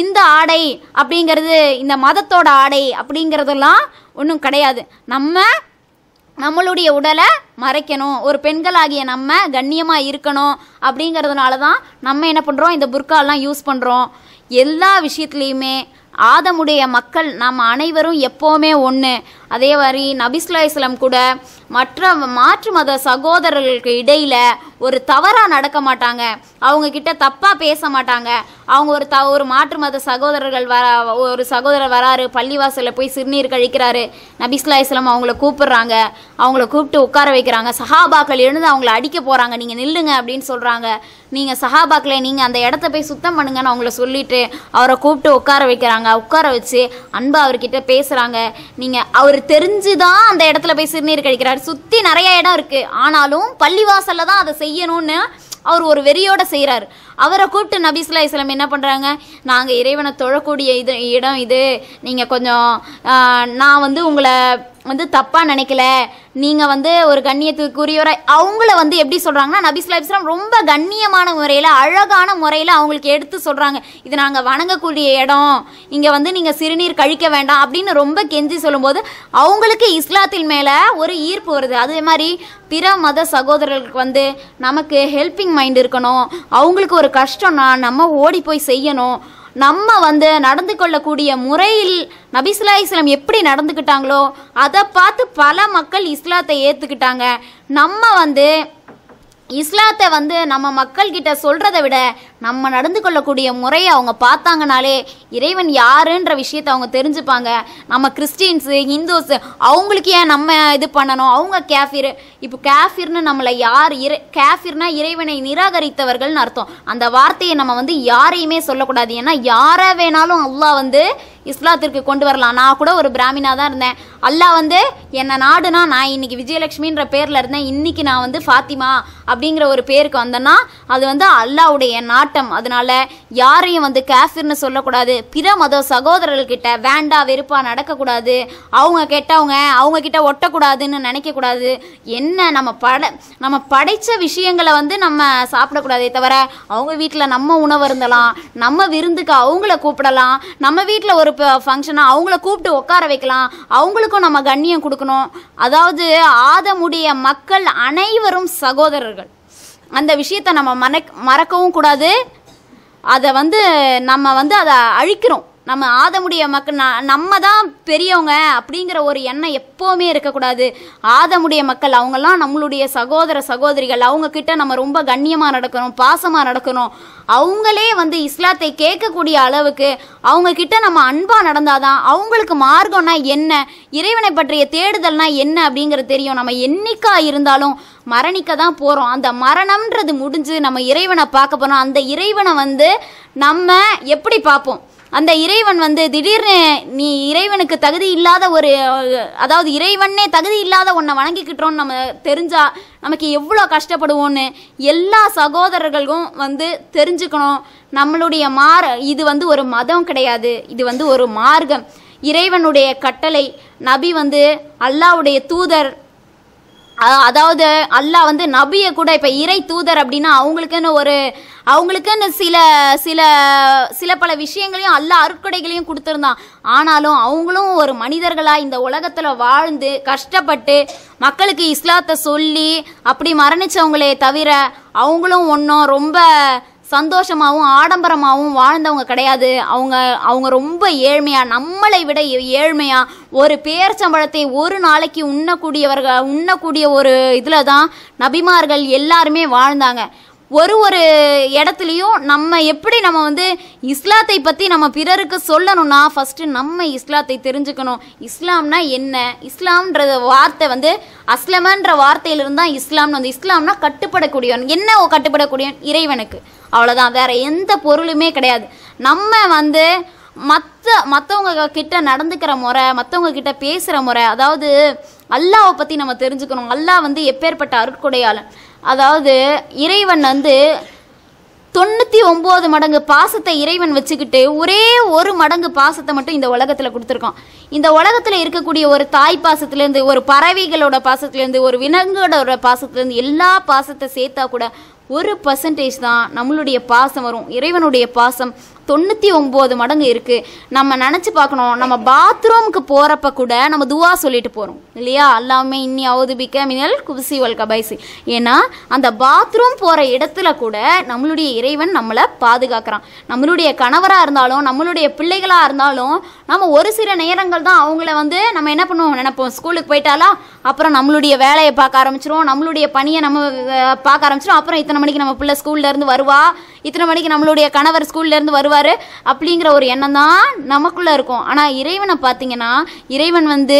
இந்த ஆடை அப்படிங்கிறது இந்த மதத்தோட ஆடை அப்படிங்கிறதெல்லாம் ஒன்றும் கிடையாது நம்ம நம்மளுடைய உடலை மறைக்கணும் ஒரு பெண்களாகிய நம்ம கண்ணியமாக இருக்கணும் அப்படிங்கிறதுனால தான் நம்ம என்ன பண்ணுறோம் இந்த புர்காலாம் யூஸ் பண்ணுறோம் எல்லா விஷயத்துலேயுமே ஆதமுடைய மக்கள் நாம் அனைவரும் எப்போவுமே ஒன்று அதே மாதிரி நபிஸ்லா இஸ்லாம் கூட மற்ற மாற்று மத சகோதரர்களுக்கு இடையில் ஒரு தவறாக நடக்க மாட்டாங்க அவங்க கிட்ட தப்பாக பேச மாட்டாங்க அவங்க ஒரு த ஒரு மாற்று மத சகோதரர்கள் வர ஒரு சகோதரர் வராரு பள்ளிவாசலில் போய் சிறுநீர் கழிக்கிறாரு நபிஸ்லா இஸ்லாம் அவங்கள கூப்பிடுறாங்க அவங்கள கூப்பிட்டு உட்கார வைக்கிறாங்க சஹாபாக்கள் எழுந்து அவங்கள அடிக்க போகிறாங்க நீங்கள் நில்லுங்க அப்படின்னு சொல்கிறாங்க நீங்கள் சஹாபாக்களை நீங்கள் அந்த இடத்த போய் சுத்தம் பண்ணுங்கன்னு அவங்கள சொல்லிட்டு அவரை கூப்பிட்டு உட்கார வைக்கிறாங்க உட்கார வச்சு அன்பா அவர்கிட்ட பேசுகிறாங்க நீங்கள் அவர் அவர் தெரிஞ்சுதான் அந்த இடத்துல போய் சிறுநீர் கழிக்கிறார் சுற்றி நிறைய இடம் இருக்கு ஆனாலும் பள்ளிவாசல்ல தான் அதை செய்யணும்னு அவர் ஒரு வெறியோட செய்கிறார் அவரை கூப்பிட்டு நபீஸ்லா இஸ்லாம் என்ன பண்ணுறாங்க நாங்கள் இறைவனை தொழக்கூடிய இது இடம் இது நீங்கள் கொஞ்சம் நான் வந்து உங்களை வந்து தப்பாக நினைக்கல நீங்கள் வந்து ஒரு கண்ணியத்துக்குரியவராக அவங்கள வந்து எப்படி சொல்கிறாங்கன்னா நபிஸ்லா இஸ்லாம் ரொம்ப கண்ணியமான முறையில் அழகான முறையில் அவங்களுக்கு எடுத்து சொல்கிறாங்க இது நாங்கள் வணங்கக்கூடிய இடம் இங்கே வந்து நீங்கள் சிறுநீர் கழிக்க வேண்டாம் அப்படின்னு ரொம்ப கெஞ்சி சொல்லும்போது அவங்களுக்கு இஸ்லாத்தின் மேலே ஒரு ஈர்ப்பு வருது அதே மாதிரி பிற மத சகோதரர்களுக்கு வந்து நமக்கு ஹெல்பிங் மைண்ட் இருக்கணும் அவங்களுக்கு ஒரு கஷ்டம்னா நம்ம ஓடி போய் செய்யணும் நம்ம வந்து நடந்து கொள்ளக்கூடிய முறையில் நபிசுல்லா இஸ்லாம் எப்படி நடந்துக்கிட்டாங்களோ அதை பார்த்து பல மக்கள் இஸ்லாத்தை ஏற்றுக்கிட்டாங்க நம்ம வந்து இஸ்லாத்தை வந்து நம்ம மக்கள்கிட்ட சொல்கிறத விட நம்ம நடந்து கொள்ளக்கூடிய முறையை அவங்க பார்த்தாங்கனாலே இறைவன் யாருன்ற விஷயத்தை அவங்க தெரிஞ்சுப்பாங்க நம்ம கிறிஸ்டின்ஸு ஹிந்துஸு அவங்களுக்கு ஏன் நம்ம இது பண்ணணும் அவங்க கேஃபிர் இப்போ கேஃபிர்னு நம்மளை யார் இறை கேஃபிர்னா இறைவனை நிராகரித்தவர்கள்னு அர்த்தம் அந்த வார்த்தையை நம்ம வந்து யாரையுமே சொல்லக்கூடாது ஏன்னா யாரை வேணாலும் அல்லாஹ் வந்து இஸ்லாத்திற்கு கொண்டு வரலாம் நான் கூட ஒரு பிராமினாக தான் இருந்தேன் அல்லாஹ் வந்து என்னை நாடுனா நான் இன்னைக்கு விஜயலட்சுமின்ற பேரில் இருந்தேன் இன்னைக்கு நான் வந்து ஃபாத்திமா அப்படிங்கிற ஒரு பேருக்கு வந்தேன்னா அது வந்து அல்லாவுடைய நாடு ஆட்டம் அதனால யாரையும் வந்து கேஃபிர்னு சொல்லக்கூடாது பிற மத சகோதரர்கிட்ட வேண்டா வெறுப்பா நடக்கக்கூடாது அவங்க கெட்டவங்க அவங்க கிட்ட ஒட்டக்கூடாதுன்னு நினைக்கக்கூடாது என்ன நம்ம பட நம்ம படைத்த விஷயங்களை வந்து நம்ம சாப்பிடக்கூடாதே தவிர அவங்க வீட்டில் நம்ம உணவு இருந்தலாம் நம்ம விருந்துக்கு அவங்கள கூப்பிடலாம் நம்ம வீட்டில் ஒரு ஃபங்க்ஷனாக அவங்கள கூப்பிட்டு உட்கார வைக்கலாம் அவங்களுக்கும் நம்ம கண்ணியம் கொடுக்கணும் அதாவது ஆதமுடைய மக்கள் அனைவரும் சகோதரர்கள் அந்த விஷயத்தை நம்ம மறக்கவும் கூடாது அதை வந்து நம்ம வந்து அதை அழிக்கிறோம் நம்ம ஆதமுடைய மக்கள் நம்ம தான் பெரியவங்க அப்படிங்கிற ஒரு எண்ணம் எப்போவுமே இருக்கக்கூடாது ஆதமுடைய மக்கள் அவங்கெல்லாம் நம்மளுடைய சகோதர சகோதரிகள் அவங்கக்கிட்ட நம்ம ரொம்ப கண்ணியமாக நடக்கணும் பாசமாக நடக்கணும் அவங்களே வந்து இஸ்லாத்தை கேட்கக்கூடிய அளவுக்கு அவங்கக்கிட்ட நம்ம அன்பாக நடந்தாதான் அவங்களுக்கு மார்க்கம்னா என்ன இறைவனை பற்றிய தேடுதல்னா என்ன அப்படிங்கிறது தெரியும் நம்ம என்னைக்கா இருந்தாலும் மரணிக்க தான் போகிறோம் அந்த மரணம்ன்றது முடிஞ்சு நம்ம இறைவனை பார்க்க போகிறோம் அந்த இறைவனை வந்து நம்ம எப்படி பார்ப்போம் அந்த இறைவன் வந்து திடீர்னு நீ இறைவனுக்கு தகுதி இல்லாத ஒரு அதாவது இறைவனே தகுதி இல்லாத ஒன்றை வணங்கிக்கிட்டோன்னு நம்ம தெரிஞ்சா நமக்கு எவ்வளோ கஷ்டப்படுவோன்னு எல்லா சகோதரர்களும் வந்து தெரிஞ்சுக்கணும் நம்மளுடைய மார இது வந்து ஒரு மதம் கிடையாது இது வந்து ஒரு மார்க்கம் இறைவனுடைய கட்டளை நபி வந்து அல்லாவுடைய தூதர் அதாவது அல்லாஹ் வந்து நபியை கூட இப்போ இறை தூதர் அப்படின்னா அவங்களுக்குன்னு ஒரு அவங்களுக்குன்னு சில சில சில பல விஷயங்களையும் எல்லா அருட்கொடைகளையும் கொடுத்துருந்தான் ஆனாலும் அவங்களும் ஒரு மனிதர்களாக இந்த உலகத்தில் வாழ்ந்து கஷ்டப்பட்டு மக்களுக்கு இஸ்லாத்தை சொல்லி அப்படி மரணித்தவங்களே தவிர அவங்களும் ஒன்றும் ரொம்ப சந்தோஷமாகவும் ஆடம்பரமாகவும் வாழ்ந்தவங்க கிடையாது அவங்க அவங்க ரொம்ப ஏழ்மையாக நம்மளை விட ஏழ்மையாக ஒரு பேர் சம்பளத்தை ஒரு நாளைக்கு உண்ணக்கூடியவர்கள் உண்ணக்கூடிய ஒரு இதில் தான் நபிமார்கள் எல்லாருமே வாழ்ந்தாங்க ஒரு ஒரு இடத்துலையும் நம்ம எப்படி நம்ம வந்து இஸ்லாத்தை பற்றி நம்ம பிறருக்கு சொல்லணும்னா ஃபஸ்ட்டு நம்ம இஸ்லாத்தை தெரிஞ்சுக்கணும் இஸ்லாம்னா என்ன இஸ்லாம்ன்ற வார்த்தை வந்து அஸ்லமன்ற வார்த்தையிலிருந்து தான் இஸ்லாம்னு வந்து இஸ்லாம்னா கட்டுப்படக்கூடியவன் என்ன கட்டுப்படக்கூடியவன் இறைவனுக்கு அவ்வளோதான் வேறு எந்த பொருளுமே கிடையாது நம்ம வந்து மற்ற மற்றவங்க கிட்ட நடந்துக்கிற முறை மற்றவங்க கிட்ட பேசுகிற முறை அதாவது அல்லாவை பற்றி நம்ம தெரிஞ்சுக்கணும் அல்லாஹ் வந்து எப்பேற்பட்ட அருட்கொடையாளன் அதாவது இறைவன் வந்து தொண்ணூற்றி ஒம்பது மடங்கு பாசத்தை இறைவன் வச்சுக்கிட்டு ஒரே ஒரு மடங்கு பாசத்தை மட்டும் இந்த உலகத்தில் கொடுத்துருக்கான் இந்த உலகத்தில் இருக்கக்கூடிய ஒரு தாய் பாசத்துலேருந்து ஒரு பறவைகளோட பாசத்துலேருந்து ஒரு விலங்குகளோட பாசத்துலேருந்து எல்லா பாசத்தை சேர்த்தா கூட ஒரு பர்சன்டேஜ் தான் நம்மளுடைய பாசம் வரும் இறைவனுடைய பாசம் தொண்ணூற்றி ஒம்பது மடங்கு இருக்குது நம்ம நினச்சி பார்க்கணும் நம்ம பாத்ரூமுக்கு போகிறப்ப கூட நம்ம துவா சொல்லிட்டு போகிறோம் இல்லையா எல்லாமே இன்னி அவுது பிக்க மினல் குபிசி வல் கபைசி ஏன்னா அந்த பாத்ரூம் போகிற இடத்துல கூட நம்மளுடைய இறைவன் நம்மளை பாதுகாக்கிறான் நம்மளுடைய கணவராக இருந்தாலும் நம்மளுடைய பிள்ளைகளாக இருந்தாலும் நம்ம ஒரு சில நேரங்கள் தான் அவங்கள வந்து நம்ம என்ன பண்ணுவோம் நினைப்போம் ஸ்கூலுக்கு போயிட்டாலா அப்புறம் நம்மளுடைய வேலையை பார்க்க ஆரம்பிச்சிரும் நம்மளுடைய பணியை நம்ம பார்க்க ஆரம்பிச்சிரும் அப்புறம் இத்தனை மணிக்கு நம்ம பிள்ளை ஸ்கூல்லேருந்து வருவா இத்தனை மணிக்கு நம்மளுடைய கணவர் ஸ்கூல்லேருந்து வருவார் அப்படிங்கிற ஒரு எண்ணம் தான் நமக்குள்ளே இருக்கும் ஆனால் இறைவனை பார்த்தீங்கன்னா இறைவன் வந்து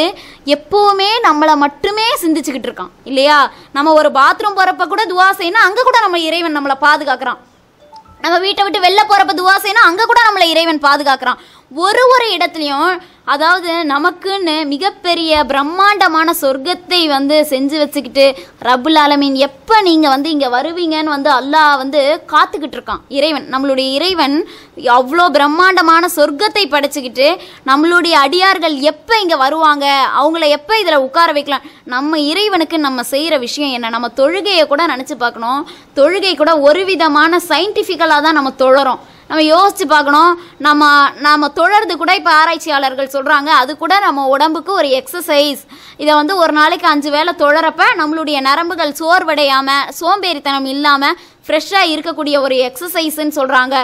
எப்போவுமே நம்மளை மட்டுமே சிந்திச்சுக்கிட்டு இருக்கான் இல்லையா நம்ம ஒரு பாத்ரூம் போகிறப்ப கூட துவா செய்யணும் அங்கே கூட நம்ம இறைவன் நம்மளை பாதுகாக்கிறான் நம்ம வீட்டை விட்டு வெளில போகிறப்ப துவா செய்யணும் அங்கே கூட நம்மளை இறைவன் பாதுகாக்கிறான் ஒரு ஒரு இடத்துலையும் அதாவது நமக்குன்னு மிகப்பெரிய பிரம்மாண்டமான சொர்க்கத்தை வந்து செஞ்சு வச்சுக்கிட்டு ரபுல் ஆலமீன் எப்போ நீங்கள் வந்து இங்கே வருவீங்கன்னு வந்து அல்லாஹ் வந்து காத்துக்கிட்டு இருக்கான் இறைவன் நம்மளுடைய இறைவன் அவ்வளோ பிரம்மாண்டமான சொர்க்கத்தை படைச்சிக்கிட்டு நம்மளுடைய அடியார்கள் எப்போ இங்கே வருவாங்க அவங்கள எப்போ இதில் உட்கார வைக்கலாம் நம்ம இறைவனுக்கு நம்ம செய்கிற விஷயம் என்ன நம்ம தொழுகையை கூட நினச்சி பார்க்கணும் தொழுகை கூட ஒரு விதமான சயின்டிஃபிக்கலாக தான் நம்ம தொழறோம் நம்ம யோசித்து பார்க்கணும் நம்ம நம்ம தொழறது கூட இப்போ ஆராய்ச்சியாளர்கள் சொல்கிறாங்க அது கூட நம்ம உடம்புக்கு ஒரு எக்ஸசைஸ் இதை வந்து ஒரு நாளைக்கு அஞ்சு வேலை தொழறப்ப நம்மளுடைய நரம்புகள் சோர்வடையாமல் சோம்பேறித்தனம் இல்லாமல் ஃப்ரெஷ்ஷாக இருக்கக்கூடிய ஒரு எக்ஸசைஸ்ன்னு சொல்கிறாங்க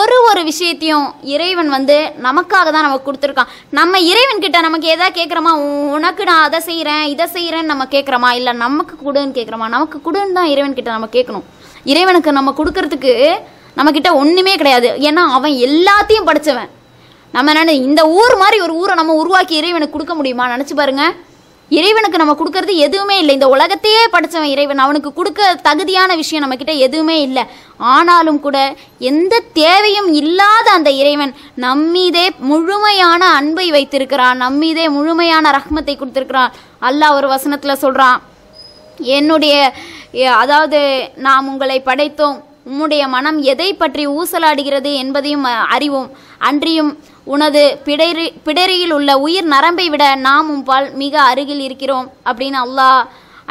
ஒரு ஒரு விஷயத்தையும் இறைவன் வந்து நமக்காக தான் நமக்கு கொடுத்துருக்கான் நம்ம இறைவன் கிட்டே நமக்கு எதா கேட்குறோமா உனக்கு நான் அதை செய்கிறேன் இதை செய்கிறேன்னு நம்ம கேட்குறோமா இல்லை நமக்கு கொடுன்னு கேட்குறோமா நமக்கு கொடுன்னு தான் இறைவன்கிட்ட நம்ம கேட்கணும் இறைவனுக்கு நம்ம கொடுக்கறதுக்கு நம்மக்கிட்ட ஒன்றுமே கிடையாது ஏன்னா அவன் எல்லாத்தையும் படித்தவன் நம்ம என்ன இந்த ஊர் மாதிரி ஒரு ஊரை நம்ம உருவாக்கி இறைவனுக்கு கொடுக்க முடியுமா நினச்சி பாருங்க இறைவனுக்கு நம்ம கொடுக்கறது எதுவுமே இல்லை இந்த உலகத்தையே படித்தவன் இறைவன் அவனுக்கு கொடுக்க தகுதியான விஷயம் நம்மக்கிட்ட எதுவுமே இல்லை ஆனாலும் கூட எந்த தேவையும் இல்லாத அந்த இறைவன் நம்மீதே முழுமையான அன்பை வைத்திருக்கிறான் நம்மீதே முழுமையான ரஹ்மத்தை கொடுத்துருக்கிறான் அல்லாஹ் ஒரு வசனத்தில் சொல்கிறான் என்னுடைய அதாவது நாம் உங்களை படைத்தோம் உம்முடைய மனம் எதை பற்றி ஊசலாடுகிறது என்பதையும் அறிவோம் அன்றியும் உனது பிடரி பிடரியில் உள்ள உயிர் நரம்பை விட நாம் உம்பால் மிக அருகில் இருக்கிறோம் அப்படின்னு அல்லாஹ்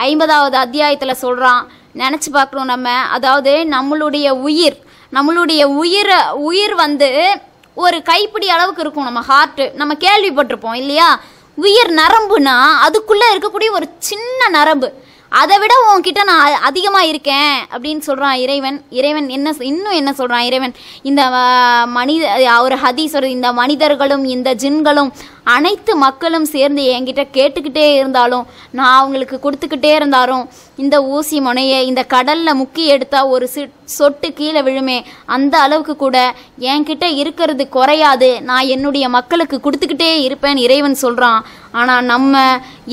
ஐம்பதாவது அத்தியாயத்தில் சொல்கிறான் நினச்சி பார்க்குறோம் நம்ம அதாவது நம்மளுடைய உயிர் நம்மளுடைய உயிர் உயிர் வந்து ஒரு கைப்பிடி அளவுக்கு இருக்கும் நம்ம ஹார்ட்டு நம்ம கேள்விப்பட்டிருப்போம் இல்லையா உயிர் நரம்புனா அதுக்குள்ளே இருக்கக்கூடிய ஒரு சின்ன நரம்பு அதை விட உன்கிட்ட நான் அதிகமாக இருக்கேன் அப்படின்னு சொல்கிறான் இறைவன் இறைவன் என்ன இன்னும் என்ன சொல்கிறான் இறைவன் இந்த மனித ஒரு ஹதீஸ் இந்த மனிதர்களும் இந்த ஜின்களும் அனைத்து மக்களும் சேர்ந்து என்கிட்ட கேட்டுக்கிட்டே இருந்தாலும் நான் அவங்களுக்கு கொடுத்துக்கிட்டே இருந்தாலும் இந்த ஊசி முனையை இந்த கடலில் முக்கி எடுத்தால் ஒரு சி சொட்டு கீழே விழுமே அந்த அளவுக்கு கூட என்கிட்ட இருக்கிறது குறையாது நான் என்னுடைய மக்களுக்கு கொடுத்துக்கிட்டே இருப்பேன் இறைவன் சொல்கிறான் ஆனால் நம்ம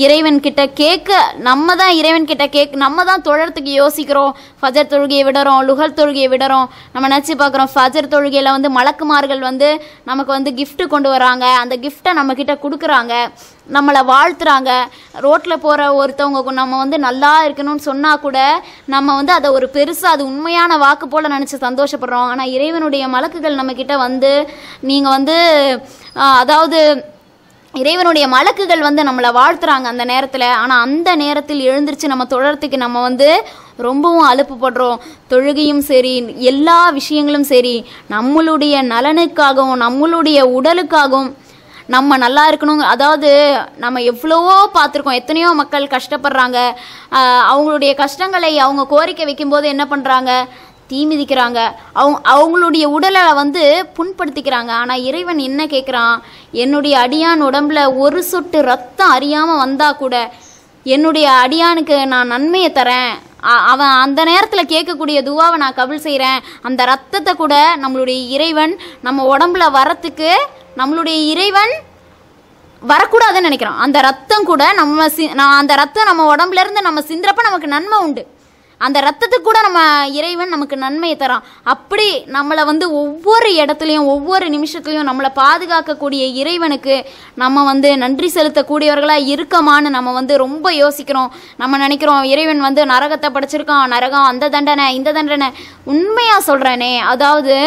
இறைவன்கிட்ட கேட்க நம்ம தான் இறைவன்கிட்ட கேக் நம்ம தான் தொழறதுக்கு யோசிக்கிறோம் ஃபஜர் தொழுகையை விடுறோம் லுகல் தொழுகையை விடுறோம் நம்ம நினச்சி பார்க்குறோம் ஃபஜர் தொழுகையில் வந்து மலக்குமார்கள் வந்து நமக்கு வந்து கிஃப்ட்டு கொண்டு வராங்க அந்த கிஃப்ட்டை நமக்கு நம்மக்கிட்ட கொடுக்குறாங்க நம்மளை வாழ்த்துறாங்க ரோட்டில் போகிற ஒருத்தவங்க நம்ம வந்து நல்லா இருக்கணும்னு சொன்னால் கூட நம்ம வந்து அதை ஒரு பெருசாக அது உண்மையான வாக்கு போல் நினச்சி சந்தோஷப்படுறோம் ஆனால் இறைவனுடைய மலக்குகள் நம்மக்கிட்ட வந்து நீங்கள் வந்து அதாவது இறைவனுடைய மலக்குகள் வந்து நம்மளை வாழ்த்துறாங்க அந்த நேரத்தில் ஆனால் அந்த நேரத்தில் எழுந்திரிச்சு நம்ம தொடரத்துக்கு நம்ம வந்து ரொம்பவும் அலுப்புப்படுறோம் தொழுகையும் சரி எல்லா விஷயங்களும் சரி நம்மளுடைய நலனுக்காகவும் நம்மளுடைய உடலுக்காகவும் நம்ம நல்லா இருக்கணுங்க அதாவது நம்ம எவ்வளவோ பார்த்துருக்கோம் எத்தனையோ மக்கள் கஷ்டப்படுறாங்க அவங்களுடைய கஷ்டங்களை அவங்க கோரிக்கை வைக்கும்போது என்ன பண்ணுறாங்க தீ மிதிக்கிறாங்க அவங்க அவங்களுடைய உடலை வந்து புண்படுத்திக்கிறாங்க ஆனால் இறைவன் என்ன கேட்குறான் என்னுடைய அடியான் உடம்புல ஒரு சொட்டு ரத்தம் அறியாமல் வந்தால் கூட என்னுடைய அடியானுக்கு நான் நன்மையை தரேன் அவன் அந்த நேரத்தில் கேட்கக்கூடிய துவாவை நான் கபில் செய்கிறேன் அந்த ரத்தத்தை கூட நம்மளுடைய இறைவன் நம்ம உடம்புல வரத்துக்கு நம்மளுடைய இறைவன் வரக்கூடாதுன்னு நினைக்கிறோம் அந்த ரத்தம் கூட நம்ம சி அந்த ரத்தம் நம்ம உடம்புலேருந்து நம்ம சிந்துறப்ப நமக்கு நன்மை உண்டு அந்த ரத்தத்துக்கு கூட நம்ம இறைவன் நமக்கு நன்மையை தரான் அப்படி நம்மளை வந்து ஒவ்வொரு இடத்துலையும் ஒவ்வொரு நிமிஷத்துலையும் நம்மளை பாதுகாக்கக்கூடிய இறைவனுக்கு நம்ம வந்து நன்றி செலுத்தக்கூடியவர்களாக இருக்கமான்னு நம்ம வந்து ரொம்ப யோசிக்கிறோம் நம்ம நினைக்கிறோம் இறைவன் வந்து நரகத்தை படைச்சிருக்கான் நரகம் அந்த தண்டனை இந்த தண்டனை உண்மையாக சொல்கிறேனே அதாவது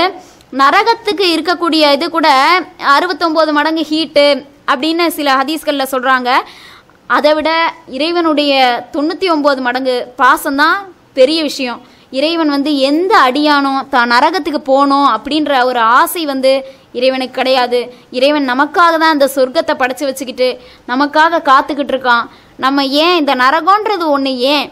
நரகத்துக்கு இருக்கக்கூடிய இது கூட அறுபத்தொம்போது மடங்கு ஹீட்டு அப்படின்னு சில ஹதீஸ்களில் சொல்கிறாங்க அதை விட இறைவனுடைய தொண்ணூற்றி ஒம்பது மடங்கு பாசம்தான் பெரிய விஷயம் இறைவன் வந்து எந்த அடியானோ தான் நரகத்துக்கு போகணும் அப்படின்ற ஒரு ஆசை வந்து இறைவனுக்கு கிடையாது இறைவன் நமக்காக தான் இந்த சொர்க்கத்தை படைச்சி வச்சுக்கிட்டு நமக்காக காத்துக்கிட்டு இருக்கான் நம்ம ஏன் இந்த நரகன்றது ஒன்று ஏன்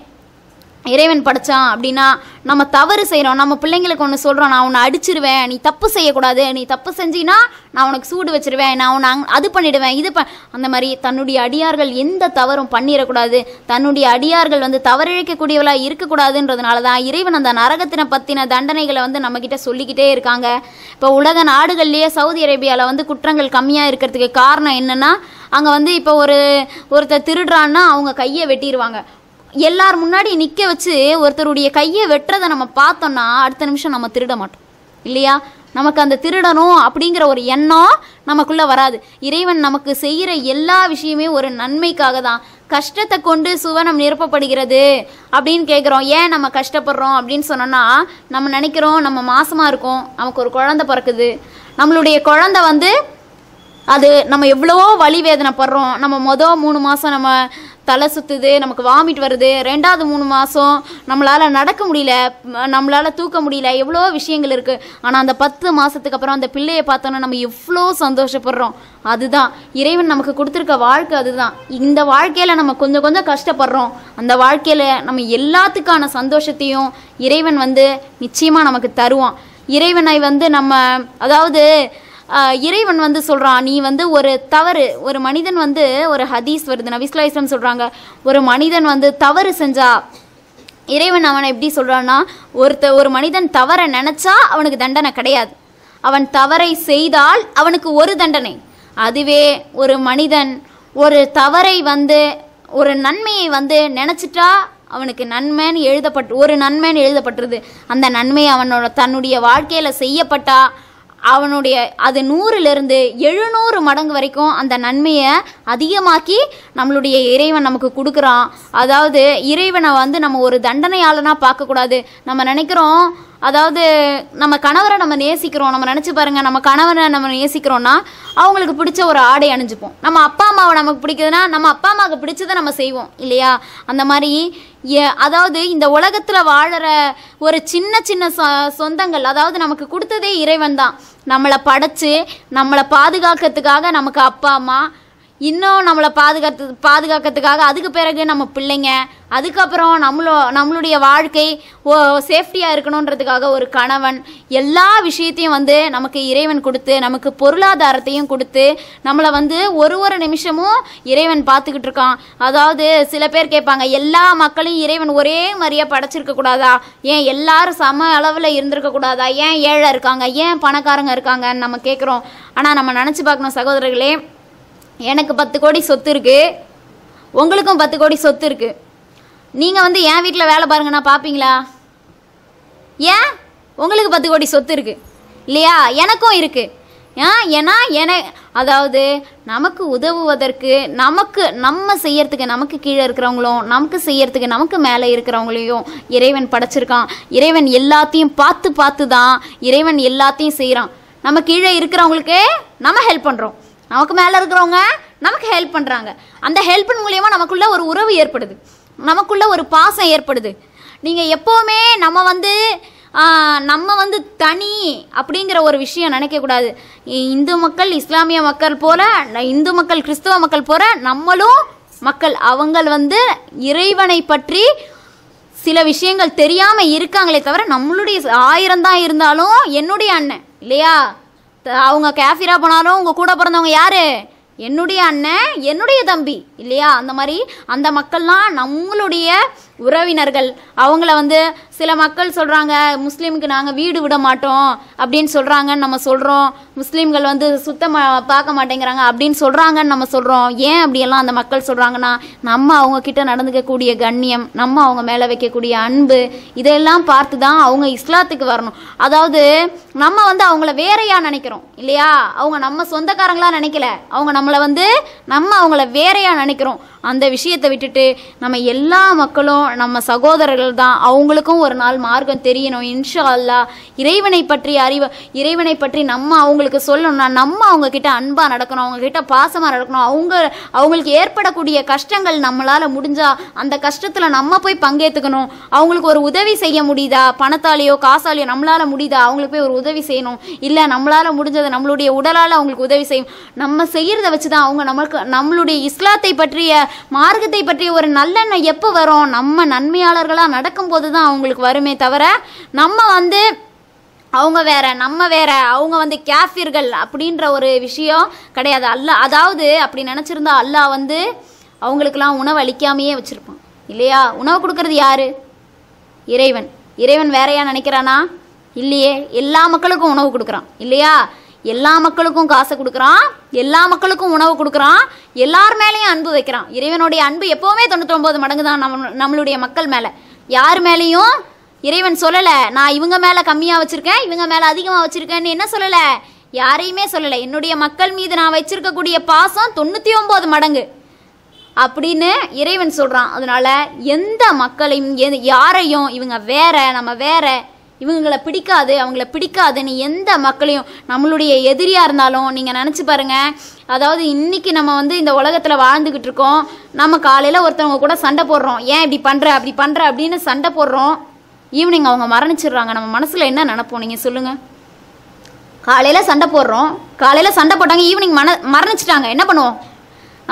இறைவன் படைச்சான் அப்படின்னா நம்ம தவறு செய்கிறோம் நம்ம பிள்ளைங்களுக்கு ஒன்று சொல்கிறோம் நான் உன்னை அடிச்சிருவேன் நீ தப்பு செய்யக்கூடாது நீ தப்பு செஞ்சினா நான் உனக்கு சூடு வச்சிருவேன் நான் உன்னை அது பண்ணிடுவேன் இது ப அந்த மாதிரி தன்னுடைய அடியார்கள் எந்த தவறும் பண்ணிடக்கூடாது தன்னுடைய அடியார்கள் வந்து தவறிழைக்கக்கூடியவளாக இருக்கக்கூடாதுன்றதுனால தான் இறைவன் அந்த நரகத்தினை பற்றின தண்டனைகளை வந்து நம்மக்கிட்ட சொல்லிக்கிட்டே இருக்காங்க இப்போ உலக நாடுகள்லேயே சவுதி அரேபியாவில் வந்து குற்றங்கள் கம்மியாக இருக்கிறதுக்கு காரணம் என்னென்னா அங்கே வந்து இப்போ ஒரு ஒருத்தர் திருடுறான்னா அவங்க கையை வெட்டிடுவாங்க எல்லார் முன்னாடி நிற்க வச்சு ஒருத்தருடைய கையை வெட்டுறதை நம்ம பார்த்தோம்னா அடுத்த நிமிஷம் நம்ம திருட மாட்டோம் இல்லையா நமக்கு அந்த திருடணும் அப்படிங்கிற ஒரு எண்ணம் நமக்குள்ளே வராது இறைவன் நமக்கு செய்கிற எல்லா விஷயமே ஒரு நன்மைக்காக தான் கஷ்டத்தை கொண்டு சுவனம் நிரப்பப்படுகிறது அப்படின்னு கேட்குறோம் ஏன் நம்ம கஷ்டப்படுறோம் அப்படின்னு சொன்னோன்னா நம்ம நினைக்கிறோம் நம்ம மாசமாக இருக்கோம் நமக்கு ஒரு குழந்த பிறக்குது நம்மளுடைய குழந்த வந்து அது நம்ம எவ்வளவோ வழி வேதனை படுறோம் நம்ம மொதல் மூணு மாதம் நம்ம தலை சுற்றுது நமக்கு வாமிட் வருது ரெண்டாவது மூணு மாதம் நம்மளால் நடக்க முடியல நம்மளால் தூக்க முடியல எவ்வளோ விஷயங்கள் இருக்குது ஆனால் அந்த பத்து மாதத்துக்கு அப்புறம் அந்த பிள்ளையை பார்த்தோன்னா நம்ம எவ்வளோ சந்தோஷப்படுறோம் அதுதான் இறைவன் நமக்கு கொடுத்துருக்க வாழ்க்கை அதுதான் இந்த வாழ்க்கையில் நம்ம கொஞ்சம் கொஞ்சம் கஷ்டப்படுறோம் அந்த வாழ்க்கையில் நம்ம எல்லாத்துக்கான சந்தோஷத்தையும் இறைவன் வந்து நிச்சயமாக நமக்கு தருவான் இறைவனை வந்து நம்ம அதாவது இறைவன் வந்து சொல்கிறான் நீ வந்து ஒரு தவறு ஒரு மனிதன் வந்து ஒரு ஹதீஸ் வருது நபிஸ்லா இஸ்லாம் சொல்கிறாங்க ஒரு மனிதன் வந்து தவறு செஞ்சா இறைவன் அவனை எப்படி சொல்கிறான்னா ஒருத்த ஒரு மனிதன் தவறை நினச்சா அவனுக்கு தண்டனை கிடையாது அவன் தவறை செய்தால் அவனுக்கு ஒரு தண்டனை அதுவே ஒரு மனிதன் ஒரு தவறை வந்து ஒரு நன்மையை வந்து நினச்சிட்டா அவனுக்கு நன்மைன்னு எழுதப்பட்டு ஒரு நன்மைன்னு எழுதப்பட்டுருது அந்த நன்மை அவனோட தன்னுடைய வாழ்க்கையில் செய்யப்பட்டா அவனுடைய அது நூறுலேருந்து எழுநூறு மடங்கு வரைக்கும் அந்த நன்மையை அதிகமாக்கி நம்மளுடைய இறைவன் நமக்கு கொடுக்குறான் அதாவது இறைவனை வந்து நம்ம ஒரு தண்டனையாளனாக பார்க்கக்கூடாது நம்ம நினைக்கிறோம் அதாவது நம்ம கணவரை நம்ம நேசிக்கிறோம் நம்ம நினச்சி பாருங்கள் நம்ம கணவரை நம்ம நேசிக்கிறோன்னா அவங்களுக்கு பிடிச்ச ஒரு ஆடை அணிஞ்சுப்போம் நம்ம அப்பா அம்மாவை நமக்கு பிடிக்குதுன்னா நம்ம அப்பா அம்மாவுக்கு பிடிச்சதை நம்ம செய்வோம் இல்லையா அந்த மாதிரி அதாவது இந்த உலகத்தில் வாழற ஒரு சின்ன சின்ன சொ சொந்தங்கள் அதாவது நமக்கு கொடுத்ததே இறைவன் தான் நம்மளை படைச்சு நம்மளை பாதுகாக்கிறதுக்காக நமக்கு அப்பா அம்மா இன்னும் நம்மளை பாதுகாத்து பாதுகாக்கிறதுக்காக அதுக்கு பிறகு நம்ம பிள்ளைங்க அதுக்கப்புறம் நம்மளோ நம்மளுடைய வாழ்க்கை ஓ சேஃப்டியாக இருக்கணுன்றதுக்காக ஒரு கணவன் எல்லா விஷயத்தையும் வந்து நமக்கு இறைவன் கொடுத்து நமக்கு பொருளாதாரத்தையும் கொடுத்து நம்மளை வந்து ஒரு ஒரு நிமிஷமும் இறைவன் பார்த்துக்கிட்டு இருக்கான் அதாவது சில பேர் கேட்பாங்க எல்லா மக்களையும் இறைவன் ஒரே மாதிரியாக படைச்சிருக்க கூடாதா ஏன் எல்லாரும் சம அளவில் இருந்திருக்க கூடாதா ஏன் ஏழை இருக்காங்க ஏன் பணக்காரங்க இருக்காங்கன்னு நம்ம கேட்குறோம் ஆனால் நம்ம நினச்சி பார்க்கணும் சகோதரர்களே எனக்கு பத்து கோடி சொத்து இருக்குது உங்களுக்கும் பத்து கோடி சொத்து இருக்குது நீங்கள் வந்து என் வீட்டில் வேலை பாருங்கண்ணா பார்ப்பீங்களா ஏன் உங்களுக்கு பத்து கோடி சொத்து இருக்குது இல்லையா எனக்கும் இருக்குது ஆ ஏன்னா என அதாவது நமக்கு உதவுவதற்கு நமக்கு நம்ம செய்யறதுக்கு நமக்கு கீழே இருக்கிறவங்களும் நமக்கு செய்யறதுக்கு நமக்கு மேலே இருக்கிறவங்களையும் இறைவன் படைச்சிருக்கான் இறைவன் எல்லாத்தையும் பார்த்து பார்த்து தான் இறைவன் எல்லாத்தையும் செய்கிறான் நம்ம கீழே இருக்கிறவங்களுக்கு நம்ம ஹெல்ப் பண்ணுறோம் நமக்கு மேலே இருக்கிறவங்க நமக்கு ஹெல்ப் பண்ணுறாங்க அந்த ஹெல்ப்பின் மூலயமா நமக்குள்ளே ஒரு உறவு ஏற்படுது நமக்குள்ளே ஒரு பாசம் ஏற்படுது நீங்கள் எப்போவுமே நம்ம வந்து நம்ம வந்து தனி அப்படிங்கிற ஒரு விஷயம் நினைக்கக்கூடாது இந்து மக்கள் இஸ்லாமிய மக்கள் போல இந்து மக்கள் கிறிஸ்தவ மக்கள் போல நம்மளும் மக்கள் அவங்கள் வந்து இறைவனை பற்றி சில விஷயங்கள் தெரியாமல் இருக்காங்களே தவிர நம்மளுடைய ஆயிரம் தான் இருந்தாலும் என்னுடைய அண்ணன் இல்லையா அவங்க கேஃபிரா போனாலும் உங்கள் கூட பிறந்தவங்க யார் என்னுடைய அண்ணன் என்னுடைய தம்பி இல்லையா அந்த மாதிரி அந்த மக்கள்லாம் நம்மளுடைய உறவினர்கள் அவங்கள வந்து சில மக்கள் சொல்கிறாங்க முஸ்லீமுக்கு நாங்கள் வீடு விட மாட்டோம் அப்படின்னு சொல்கிறாங்கன்னு நம்ம சொல்கிறோம் முஸ்லீம்கள் வந்து சுத்தமாக பார்க்க மாட்டேங்கிறாங்க அப்படின்னு சொல்கிறாங்கன்னு நம்ம சொல்கிறோம் ஏன் அப்படியெல்லாம் அந்த மக்கள் சொல்கிறாங்கன்னா நம்ம அவங்க கிட்ட நடந்துக்கக்கூடிய கண்ணியம் நம்ம அவங்க மேலே வைக்கக்கூடிய அன்பு இதெல்லாம் பார்த்து தான் அவங்க இஸ்லாத்துக்கு வரணும் அதாவது நம்ம வந்து அவங்கள வேறையாக நினைக்கிறோம் இல்லையா அவங்க நம்ம சொந்தக்காரங்களாக நினைக்கல அவங்க நம்மளை வந்து நம்ம அவங்கள வேறையாக நினைக்கிறோம் அந்த விஷயத்தை விட்டுட்டு நம்ம எல்லா மக்களும் நம்ம சகோதரர்கள் தான் அவங்களுக்கும் ஒரு நாள் மார்க்கம் தெரியணும் இன்ஷா அல்லா இறைவனை பற்றி அறிவு இறைவனை பற்றி நம்ம அவங்களுக்கு சொல்லணும்னா நம்ம அவங்கக்கிட்ட அன்பாக நடக்கணும் அவங்கக்கிட்ட பாசமாக நடக்கணும் அவங்க அவங்களுக்கு ஏற்படக்கூடிய கஷ்டங்கள் நம்மளால் முடிஞ்சால் அந்த கஷ்டத்தில் நம்ம போய் பங்கேற்றுக்கணும் அவங்களுக்கு ஒரு உதவி செய்ய முடியுதா பணத்தாலேயோ காசாலேயோ நம்மளால் முடியுதா அவங்களுக்கு போய் ஒரு உதவி செய்யணும் இல்லை நம்மளால் முடிஞ்சதை நம்மளுடைய உடலால் அவங்களுக்கு உதவி செய்யும் நம்ம செய்கிறத வச்சு தான் அவங்க நம்மளுக்கு நம்மளுடைய இஸ்லாத்தை பற்றிய மார்க்கத்தை பற்றிய ஒரு நல்லெண்ணம் எப்போ வரும் நம்ம நன்மையாளர்களாக நடக்கும்போது தான் அவங்களுக்கு வருமே தவிர நம்ம வந்து அவங்க வேற நம்ம வேற அவங்க வந்து கேஃபிர்கள் அப்படின்ற ஒரு விஷயம் கிடையாது அல்ல அதாவது அப்படி நினச்சிருந்தா அல்லாஹ் வந்து அவங்களுக்கெல்லாம் உணவு அளிக்காமையே வச்சுருப்பான் இல்லையா உணவு கொடுக்கறது யார் இறைவன் இறைவன் வேறையா நினைக்கிறானா இல்லையே எல்லா மக்களுக்கும் உணவு கொடுக்குறான் இல்லையா எல்லா மக்களுக்கும் காசை கொடுக்குறான் எல்லா மக்களுக்கும் உணவு கொடுக்குறான் எல்லார் மேலேயும் அன்பு வைக்கிறான் இறைவனுடைய அன்பு எப்போவுமே தொண்ணூற்றொம்பது மடங்கு தான் நம்ம நம்மளுடைய மக்கள் மேலே யார் மேலேயும் இறைவன் சொல்லலை நான் இவங்க மேலே கம்மியாக வச்சுருக்கேன் இவங்க மேலே அதிகமாக வச்சுருக்கேன்னு என்ன சொல்லலை யாரையுமே சொல்லலை என்னுடைய மக்கள் மீது நான் வச்சுருக்கக்கூடிய பாசம் தொண்ணூற்றி ஒம்பது மடங்கு அப்படின்னு இறைவன் சொல்கிறான் அதனால் எந்த மக்களையும் எ யாரையும் இவங்க வேற நம்ம வேற இவங்களை பிடிக்காது அவங்கள பிடிக்காதுன்னு எந்த மக்களையும் நம்மளுடைய எதிரியாக இருந்தாலும் நீங்கள் நினச்சி பாருங்கள் அதாவது இன்றைக்கி நம்ம வந்து இந்த உலகத்தில் வாழ்ந்துக்கிட்டு இருக்கோம் நம்ம காலையில் ஒருத்தவங்க கூட சண்டை போடுறோம் ஏன் இப்படி பண்ணுற அப்படி பண்ணுற அப்படின்னு சண்டை போடுறோம் ஈவினிங் அவங்க மரணிச்சிடுறாங்க நம்ம மனசில் என்ன நினப்போம் நீங்கள் சொல்லுங்கள் காலையில் சண்டை போடுறோம் காலையில் சண்டை போட்டாங்க ஈவினிங் மன மரணிச்சிட்டாங்க என்ன பண்ணுவோம்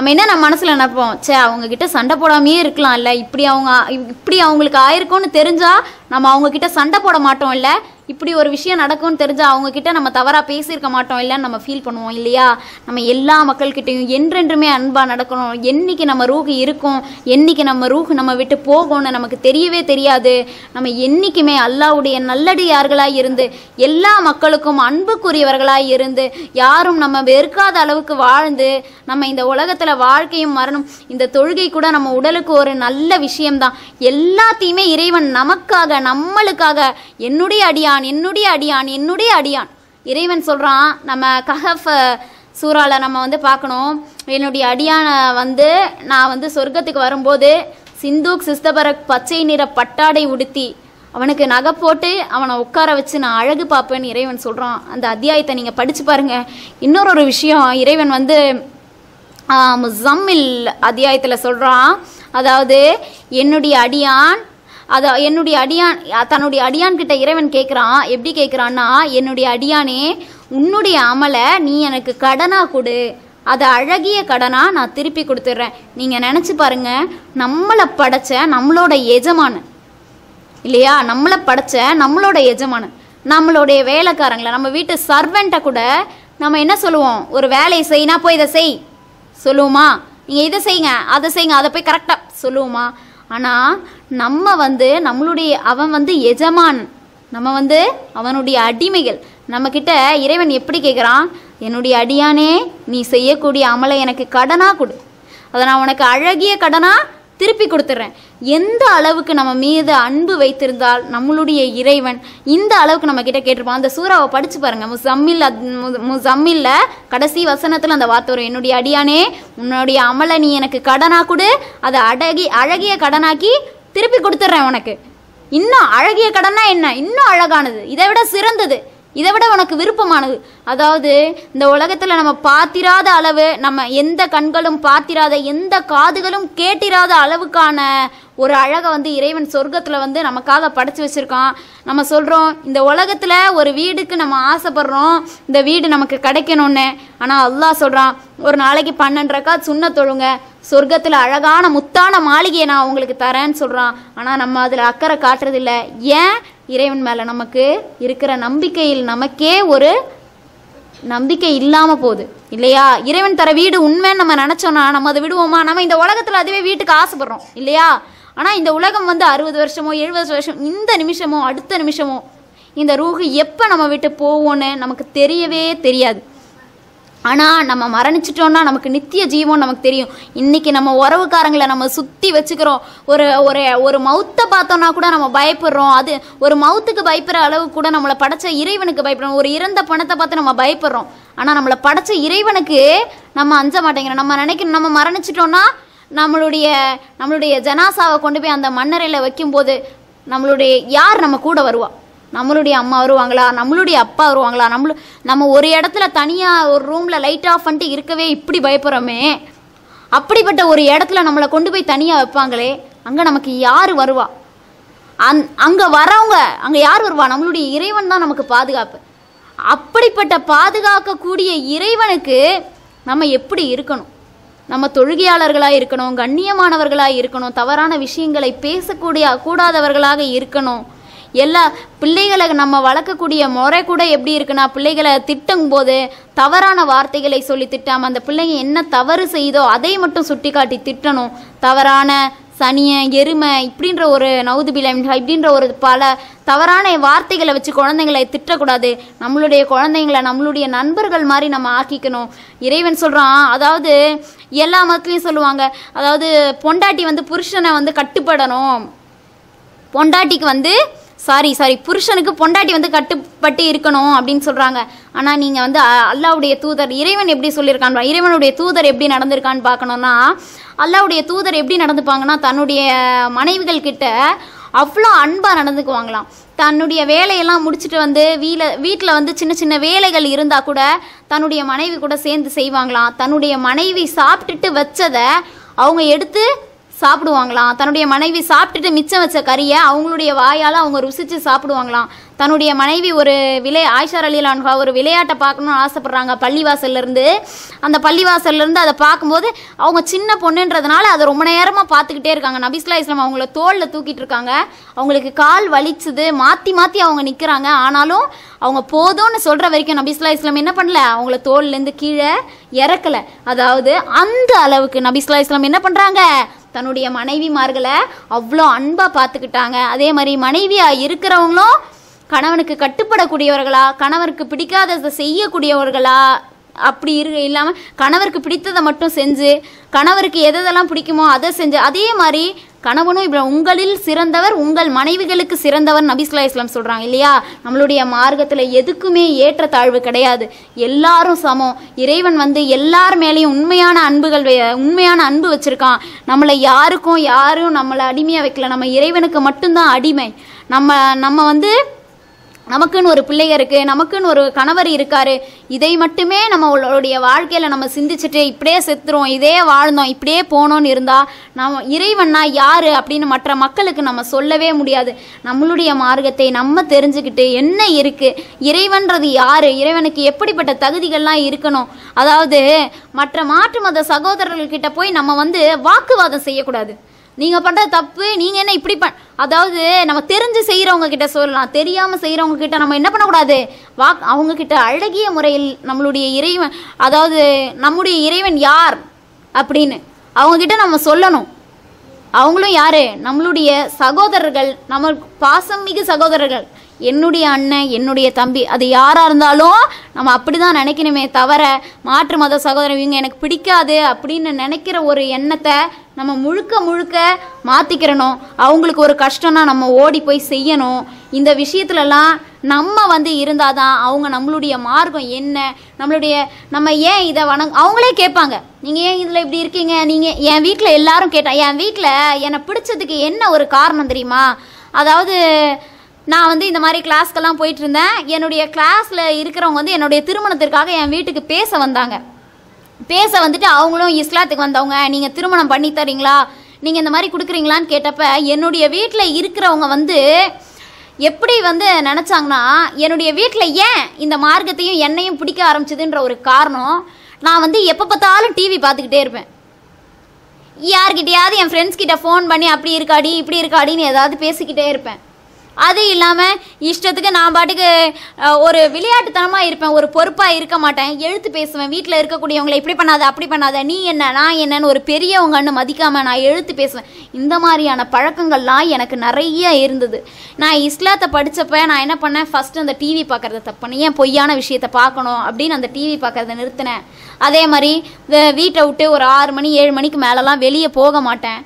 நம்ம என்ன நம்ம மனசில் நினைப்போம் சே அவங்கக்கிட்ட சண்டை போடாமையே இருக்கலாம் இல்லை இப்படி அவங்க இப்படி அவங்களுக்கு ஆயிருக்கும்னு தெரிஞ்சால் நம்ம அவங்கக்கிட்ட சண்டை போட மாட்டோம் இல்லை இப்படி ஒரு விஷயம் நடக்கும்னு தெரிஞ்சால் அவங்கக்கிட்ட நம்ம தவறாக பேசியிருக்க மாட்டோம் இல்லைன்னு நம்ம ஃபீல் பண்ணுவோம் இல்லையா நம்ம எல்லா மக்கள்கிட்டையும் என்றென்றுமே அன்பாக நடக்கணும் என்றைக்கு நம்ம ரூஹு இருக்கும் என்றைக்கு நம்ம ரூஹு நம்ம விட்டு போகணும்னு நமக்கு தெரியவே தெரியாது நம்ம என்றைக்குமே அல்லாவுடைய நல்லடியார்களாக இருந்து எல்லா மக்களுக்கும் அன்புக்குரியவர்களாக இருந்து யாரும் நம்ம வெறுக்காத அளவுக்கு வாழ்ந்து நம்ம இந்த உலகத்தில் வாழ்க்கையும் மரணம் இந்த தொழுகை கூட நம்ம உடலுக்கு ஒரு நல்ல விஷயம்தான் எல்லாத்தையுமே இறைவன் நமக்காக நம்மளுக்காக என்னுடைய அடியான் அடியான் என்னுடைய அடியான் என்னுடைய அடியான் இறைவன் சொல்கிறான் நம்ம கஹஃப் சூறாவில் நம்ம வந்து பார்க்கணும் என்னுடைய அடியானை வந்து நான் வந்து சொர்க்கத்துக்கு வரும்போது சிந்துக் சிஸ்தபரக் பச்சை நிற பட்டாடை உடுத்தி அவனுக்கு நகை போட்டு அவனை உட்கார வச்சு நான் அழகு பார்ப்பேன்னு இறைவன் சொல்கிறான் அந்த அத்தியாயத்தை நீங்கள் படித்து பாருங்கள் இன்னொரு ஒரு விஷயம் இறைவன் வந்து முசம்மில் அத்தியாயத்தில் சொல்கிறான் அதாவது என்னுடைய அடியான் அதை என்னுடைய அடியான் தன்னுடைய அடியான்கிட்ட இறைவன் கேட்குறான் எப்படி கேட்குறான்னா என்னுடைய அடியானே உன்னுடைய அமலை நீ எனக்கு கடனாக கொடு அதை அழகிய கடனாக நான் திருப்பி கொடுத்துட்றேன் நீங்கள் நினச்சி பாருங்கள் நம்மளை படைச்ச நம்மளோட எஜமானு இல்லையா நம்மளை படைச்ச நம்மளோட எஜமானு நம்மளுடைய வேலைக்காரங்களை நம்ம வீட்டு சர்வெண்ட்டை கூட நம்ம என்ன சொல்லுவோம் ஒரு வேலையை செய்யினா போய் இதை செய் சொல்லுவோமா நீங்கள் இதை செய்யுங்க அதை செய்யுங்க அதை போய் கரெக்டாக சொல்லுவோமா ஆனால் நம்ம வந்து நம்மளுடைய அவன் வந்து எஜமான் நம்ம வந்து அவனுடைய அடிமைகள் நம்மக்கிட்ட இறைவன் எப்படி கேட்குறான் என்னுடைய அடியானே நீ செய்யக்கூடிய அமலை எனக்கு கடனாக கொடு அதை நான் உனக்கு அழகிய கடனாக திருப்பி கொடுத்துட்றேன் எந்த அளவுக்கு நம்ம மீது அன்பு வைத்திருந்தால் நம்மளுடைய இறைவன் இந்த அளவுக்கு நம்ம கிட்ட கேட்டிருப்பான் அந்த சூறாவை படித்து பாருங்கள் முசம்மில் முசம்மில்ல கடைசி வசனத்தில் அந்த வார்த்தை வரும் என்னுடைய அடியானே உன்னுடைய அமலை நீ எனக்கு கடனாக கொடு அதை அடகி அழகிய கடனாக்கி திருப்பி கொடுத்துட்றேன் உனக்கு இன்னும் அழகிய கடனா என்ன இன்னும் அழகானது இதை விட சிறந்தது இதை விட உனக்கு விருப்பமானது அதாவது இந்த உலகத்தில் நம்ம பார்த்திராத அளவு நம்ம எந்த கண்களும் பார்த்திராத எந்த காதுகளும் கேட்டிராத அளவுக்கான ஒரு அழகை வந்து இறைவன் சொர்க்கத்தில் வந்து நமக்காக படைச்சி வச்சுருக்கான் நம்ம சொல்கிறோம் இந்த உலகத்தில் ஒரு வீடுக்கு நம்ம ஆசைப்படுறோம் இந்த வீடு நமக்கு கிடைக்கணும்னு ஆனால் அல்லா சொல்கிறான் ஒரு நாளைக்கு பன்னெண்டரைக்கா சுண்ண தொழுங்க சொர்க்கத்தில் அழகான முத்தான மாளிகையை நான் உங்களுக்கு தரேன்னு சொல்கிறான் ஆனால் நம்ம அதில் அக்கறை காட்டுறதில்லை ஏன் இறைவன் மேலே நமக்கு இருக்கிற நம்பிக்கையில் நமக்கே ஒரு நம்பிக்கை இல்லாமல் போகுது இல்லையா இறைவன் தர வீடு உண்மைன்னு நம்ம நினச்சோன்னா நம்ம அதை விடுவோமா நம்ம இந்த உலகத்தில் அதுவே வீட்டுக்கு ஆசைப்படுறோம் இல்லையா ஆனால் இந்த உலகம் வந்து அறுபது வருஷமோ எழுபது வருஷம் இந்த நிமிஷமோ அடுத்த நிமிஷமோ இந்த ரூஹு எப்போ நம்ம விட்டு போவோன்னு நமக்கு தெரியவே தெரியாது ஆனால் நம்ம மரணிச்சிட்டோன்னா நமக்கு நித்திய ஜீவம் நமக்கு தெரியும் இன்றைக்கி நம்ம உறவுக்காரங்களை நம்ம சுற்றி வச்சுக்கிறோம் ஒரு ஒரு ஒரு மவுத்தை பார்த்தோன்னா கூட நம்ம பயப்படுறோம் அது ஒரு மவுத்துக்கு பயப்படுற அளவு கூட நம்மளை படைச்ச இறைவனுக்கு பயப்படுறோம் ஒரு இறந்த பணத்தை பார்த்து நம்ம பயப்படுறோம் ஆனால் நம்மளை படைச்ச இறைவனுக்கு நம்ம அஞ்ச மாட்டேங்கிறோம் நம்ம நினைக்கணும் நம்ம மரணிச்சிட்டோன்னா நம்மளுடைய நம்மளுடைய ஜனாசாவை கொண்டு போய் அந்த மன்னரையில் வைக்கும்போது நம்மளுடைய யார் நம்ம கூட வருவா நம்மளுடைய அம்மா வருவாங்களா நம்மளுடைய அப்பா வருவாங்களா நம்மளு நம்ம ஒரு இடத்துல தனியாக ஒரு ரூமில் லைட் ஆஃப் பண்ணிட்டு இருக்கவே இப்படி பயப்படுறோமே அப்படிப்பட்ட ஒரு இடத்துல நம்மளை கொண்டு போய் தனியாக வைப்பாங்களே அங்கே நமக்கு யார் வருவா அந் அங்கே வரவங்க அங்கே யார் வருவா நம்மளுடைய இறைவன் தான் நமக்கு பாதுகாப்பு அப்படிப்பட்ட பாதுகாக்கக்கூடிய இறைவனுக்கு நம்ம எப்படி இருக்கணும் நம்ம தொழுகையாளர்களாக இருக்கணும் கண்ணியமானவர்களாக இருக்கணும் தவறான விஷயங்களை பேசக்கூடிய கூடாதவர்களாக இருக்கணும் எல்லா பிள்ளைகளை நம்ம வளர்க்கக்கூடிய முறை கூட எப்படி இருக்குன்னா பிள்ளைகளை திட்டும் போது தவறான வார்த்தைகளை சொல்லி திட்டாமல் அந்த பிள்ளைங்க என்ன தவறு செய்தோ அதை மட்டும் சுட்டி காட்டி திட்டணும் தவறான சனியை எருமை இப்படின்ற ஒரு நவுதுபில இப்படின்ற ஒரு பல தவறான வார்த்தைகளை வச்சு குழந்தைங்களை திட்டக்கூடாது நம்மளுடைய குழந்தைங்களை நம்மளுடைய நண்பர்கள் மாதிரி நம்ம ஆக்கிக்கணும் இறைவன் சொல்கிறான் அதாவது எல்லா மதத்துலேயும் சொல்லுவாங்க அதாவது பொண்டாட்டி வந்து புருஷனை வந்து கட்டுப்படணும் பொண்டாட்டிக்கு வந்து சாரி சாரி புருஷனுக்கு பொண்டாட்டி வந்து கட்டுப்பட்டு இருக்கணும் அப்படின்னு சொல்கிறாங்க ஆனால் நீங்கள் வந்து அல்லாவுடைய தூதர் இறைவன் எப்படி சொல்லியிருக்கான் இறைவனுடைய தூதர் எப்படி நடந்திருக்கான்னு பார்க்கணுன்னா அல்லாவுடைய தூதர் எப்படி நடந்துப்பாங்கன்னா தன்னுடைய மனைவிகள் கிட்ட அவ்வளோ அன்பாக நடந்துக்குவாங்களாம் தன்னுடைய வேலையெல்லாம் முடிச்சுட்டு வந்து வீல வீட்டில் வந்து சின்ன சின்ன வேலைகள் இருந்தால் கூட தன்னுடைய மனைவி கூட சேர்ந்து செய்வாங்களாம் தன்னுடைய மனைவி சாப்பிட்டுட்டு வச்சதை அவங்க எடுத்து சாப்பிடுவாங்களாம் தன்னுடைய மனைவி சாப்பிட்டுட்டு மிச்சம் வச்ச கறியை அவங்களுடைய வாயால் அவங்க ருசித்து சாப்பிடுவாங்களாம் தன்னுடைய மனைவி ஒரு விளை ஆயிஷார் அலிலான்ஹா ஒரு விளையாட்டை பார்க்கணும்னு ஆசைப்பட்றாங்க பள்ளிவாசல்லேருந்து அந்த பள்ளிவாசல்லேருந்து அதை பார்க்கும்போது அவங்க சின்ன பொண்ணுன்றதுனால அதை ரொம்ப நேரமாக பார்த்துக்கிட்டே இருக்காங்க நபிஸ்லா இஸ்லாம் அவங்கள தோளில் தூக்கிட்டு இருக்காங்க அவங்களுக்கு கால் வலிச்சுது மாற்றி மாற்றி அவங்க நிற்கிறாங்க ஆனாலும் அவங்க போதும்னு சொல்கிற வரைக்கும் நபிஸ்லா இஸ்லாம் என்ன பண்ணல அவங்கள தோல்லேருந்து கீழே இறக்கலை அதாவது அந்த அளவுக்கு நபிஸ்லா இஸ்லாம் என்ன பண்ணுறாங்க தன்னுடைய மனைவிமார்களை அவ்வளோ அன்பாக பார்த்துக்கிட்டாங்க அதே மாதிரி மனைவியாக இருக்கிறவங்களும் கணவனுக்கு கட்டுப்படக்கூடியவர்களா கணவருக்கு பிடிக்காததை செய்யக்கூடியவர்களா அப்படி இரு இல்லாமல் கணவருக்கு பிடித்ததை மட்டும் செஞ்சு கணவருக்கு எதெல்லாம் பிடிக்குமோ அதை செஞ்சு அதே மாதிரி கணவனும் இப்படி உங்களில் சிறந்தவர் உங்கள் மனைவிகளுக்கு சிறந்தவர் நபிஸ்லா இஸ்லாம் சொல்கிறாங்க இல்லையா நம்மளுடைய மார்க்கத்தில் எதுக்குமே ஏற்ற தாழ்வு கிடையாது எல்லாரும் சமம் இறைவன் வந்து எல்லார் மேலேயும் உண்மையான அன்புகள் உண்மையான அன்பு வச்சுருக்கான் நம்மளை யாருக்கும் யாரும் நம்மளை அடிமையாக வைக்கல நம்ம இறைவனுக்கு மட்டும்தான் அடிமை நம்ம நம்ம வந்து நமக்குன்னு ஒரு பிள்ளைங்க இருக்குது நமக்குன்னு ஒரு கணவர் இருக்கார் இதை மட்டுமே நம்மளுடைய வாழ்க்கையில் நம்ம சிந்திச்சுட்டு இப்படியே செத்துறோம் இதே வாழ்ந்தோம் இப்படியே போனோன்னு இருந்தால் நம்ம இறைவன்னா யார் அப்படின்னு மற்ற மக்களுக்கு நம்ம சொல்லவே முடியாது நம்மளுடைய மார்க்கத்தை நம்ம தெரிஞ்சுக்கிட்டு என்ன இருக்குது இறைவன்றது யார் இறைவனுக்கு எப்படிப்பட்ட தகுதிகள்லாம் இருக்கணும் அதாவது மற்ற மாற்று மத சகோதரர்கள்கிட்ட போய் நம்ம வந்து வாக்குவாதம் செய்யக்கூடாது நீங்கள் பண்ணுற தப்பு நீங்கள் என்ன இப்படி பண் அதாவது நம்ம தெரிஞ்சு செய்கிறவங்க கிட்ட சொல்லலாம் தெரியாமல் செய்கிறவங்க கிட்ட நம்ம என்ன பண்ணக்கூடாது வா அவங்கக்கிட்ட அழகிய முறையில் நம்மளுடைய இறைவன் அதாவது நம்முடைய இறைவன் யார் அப்படின்னு அவங்கக்கிட்ட நம்ம சொல்லணும் அவங்களும் யார் நம்மளுடைய சகோதரர்கள் நம்ம பாசம் மிகு சகோதரர்கள் என்னுடைய அண்ணன் என்னுடைய தம்பி அது யாராக இருந்தாலும் நம்ம அப்படி தான் நினைக்கணுமே தவிர மாற்று மத சகோதரன் இவங்க எனக்கு பிடிக்காது அப்படின்னு நினைக்கிற ஒரு எண்ணத்தை நம்ம முழுக்க முழுக்க மாற்றிக்கிறணும் அவங்களுக்கு ஒரு கஷ்டம்னா நம்ம ஓடி போய் செய்யணும் இந்த விஷயத்துலலாம் நம்ம வந்து இருந்தால் தான் அவங்க நம்மளுடைய மார்க்கம் என்ன நம்மளுடைய நம்ம ஏன் இதை வணங்க அவங்களே கேட்பாங்க நீங்கள் ஏன் இதில் இப்படி இருக்கீங்க நீங்கள் என் வீட்டில் எல்லாரும் கேட்டால் என் வீட்டில் என்னை பிடிச்சதுக்கு என்ன ஒரு காரணம் தெரியுமா அதாவது நான் வந்து இந்த மாதிரி கிளாஸ்க்கெல்லாம் போயிட்டு இருந்தேன் என்னுடைய கிளாஸில் இருக்கிறவங்க வந்து என்னுடைய திருமணத்திற்காக என் வீட்டுக்கு பேச வந்தாங்க பேச வந்துட்டு அவங்களும் இஸ்லாத்துக்கு வந்தவங்க நீங்கள் திருமணம் பண்ணி தரீங்களா நீங்கள் இந்த மாதிரி கொடுக்குறீங்களான்னு கேட்டப்ப என்னுடைய வீட்டில் இருக்கிறவங்க வந்து எப்படி வந்து நினச்சாங்கன்னா என்னுடைய வீட்டில் ஏன் இந்த மார்க்கத்தையும் என்னையும் பிடிக்க ஆரம்பிச்சதுன்ற ஒரு காரணம் நான் வந்து எப்போ பார்த்தாலும் டிவி பார்த்துக்கிட்டே இருப்பேன் யார்கிட்டயாவது என் ஃப்ரெண்ட்ஸ் கிட்ட ஃபோன் பண்ணி அப்படி இருக்காடி இப்படி இருக்காடின்னு ஏதாவது பேசிக்கிட்டே இருப்பேன் அது இல்லாமல் இஷ்டத்துக்கு நான் பாட்டுக்கு ஒரு விளையாட்டுத்தனமாக இருப்பேன் ஒரு பொறுப்பாக இருக்க மாட்டேன் எழுத்து பேசுவேன் வீட்டில் இருக்கக்கூடியவங்களை இப்படி பண்ணாத அப்படி பண்ணாத நீ என்ன நான் என்னன்னு ஒரு பெரியவங்கன்னு மதிக்காமல் நான் எழுத்து பேசுவேன் இந்த மாதிரியான பழக்கங்கள்லாம் எனக்கு நிறைய இருந்தது நான் இஸ்லாத்தை படித்தப்ப நான் என்ன பண்ணேன் ஃபஸ்ட்டு அந்த டிவி பார்க்குறத தப்புன்னு ஏன் பொய்யான விஷயத்தை பார்க்கணும் அப்படின்னு அந்த டிவி பார்க்குறத நிறுத்தினேன் அதே மாதிரி வீட்டை விட்டு ஒரு ஆறு மணி ஏழு மணிக்கு மேலெலாம் வெளியே போக மாட்டேன்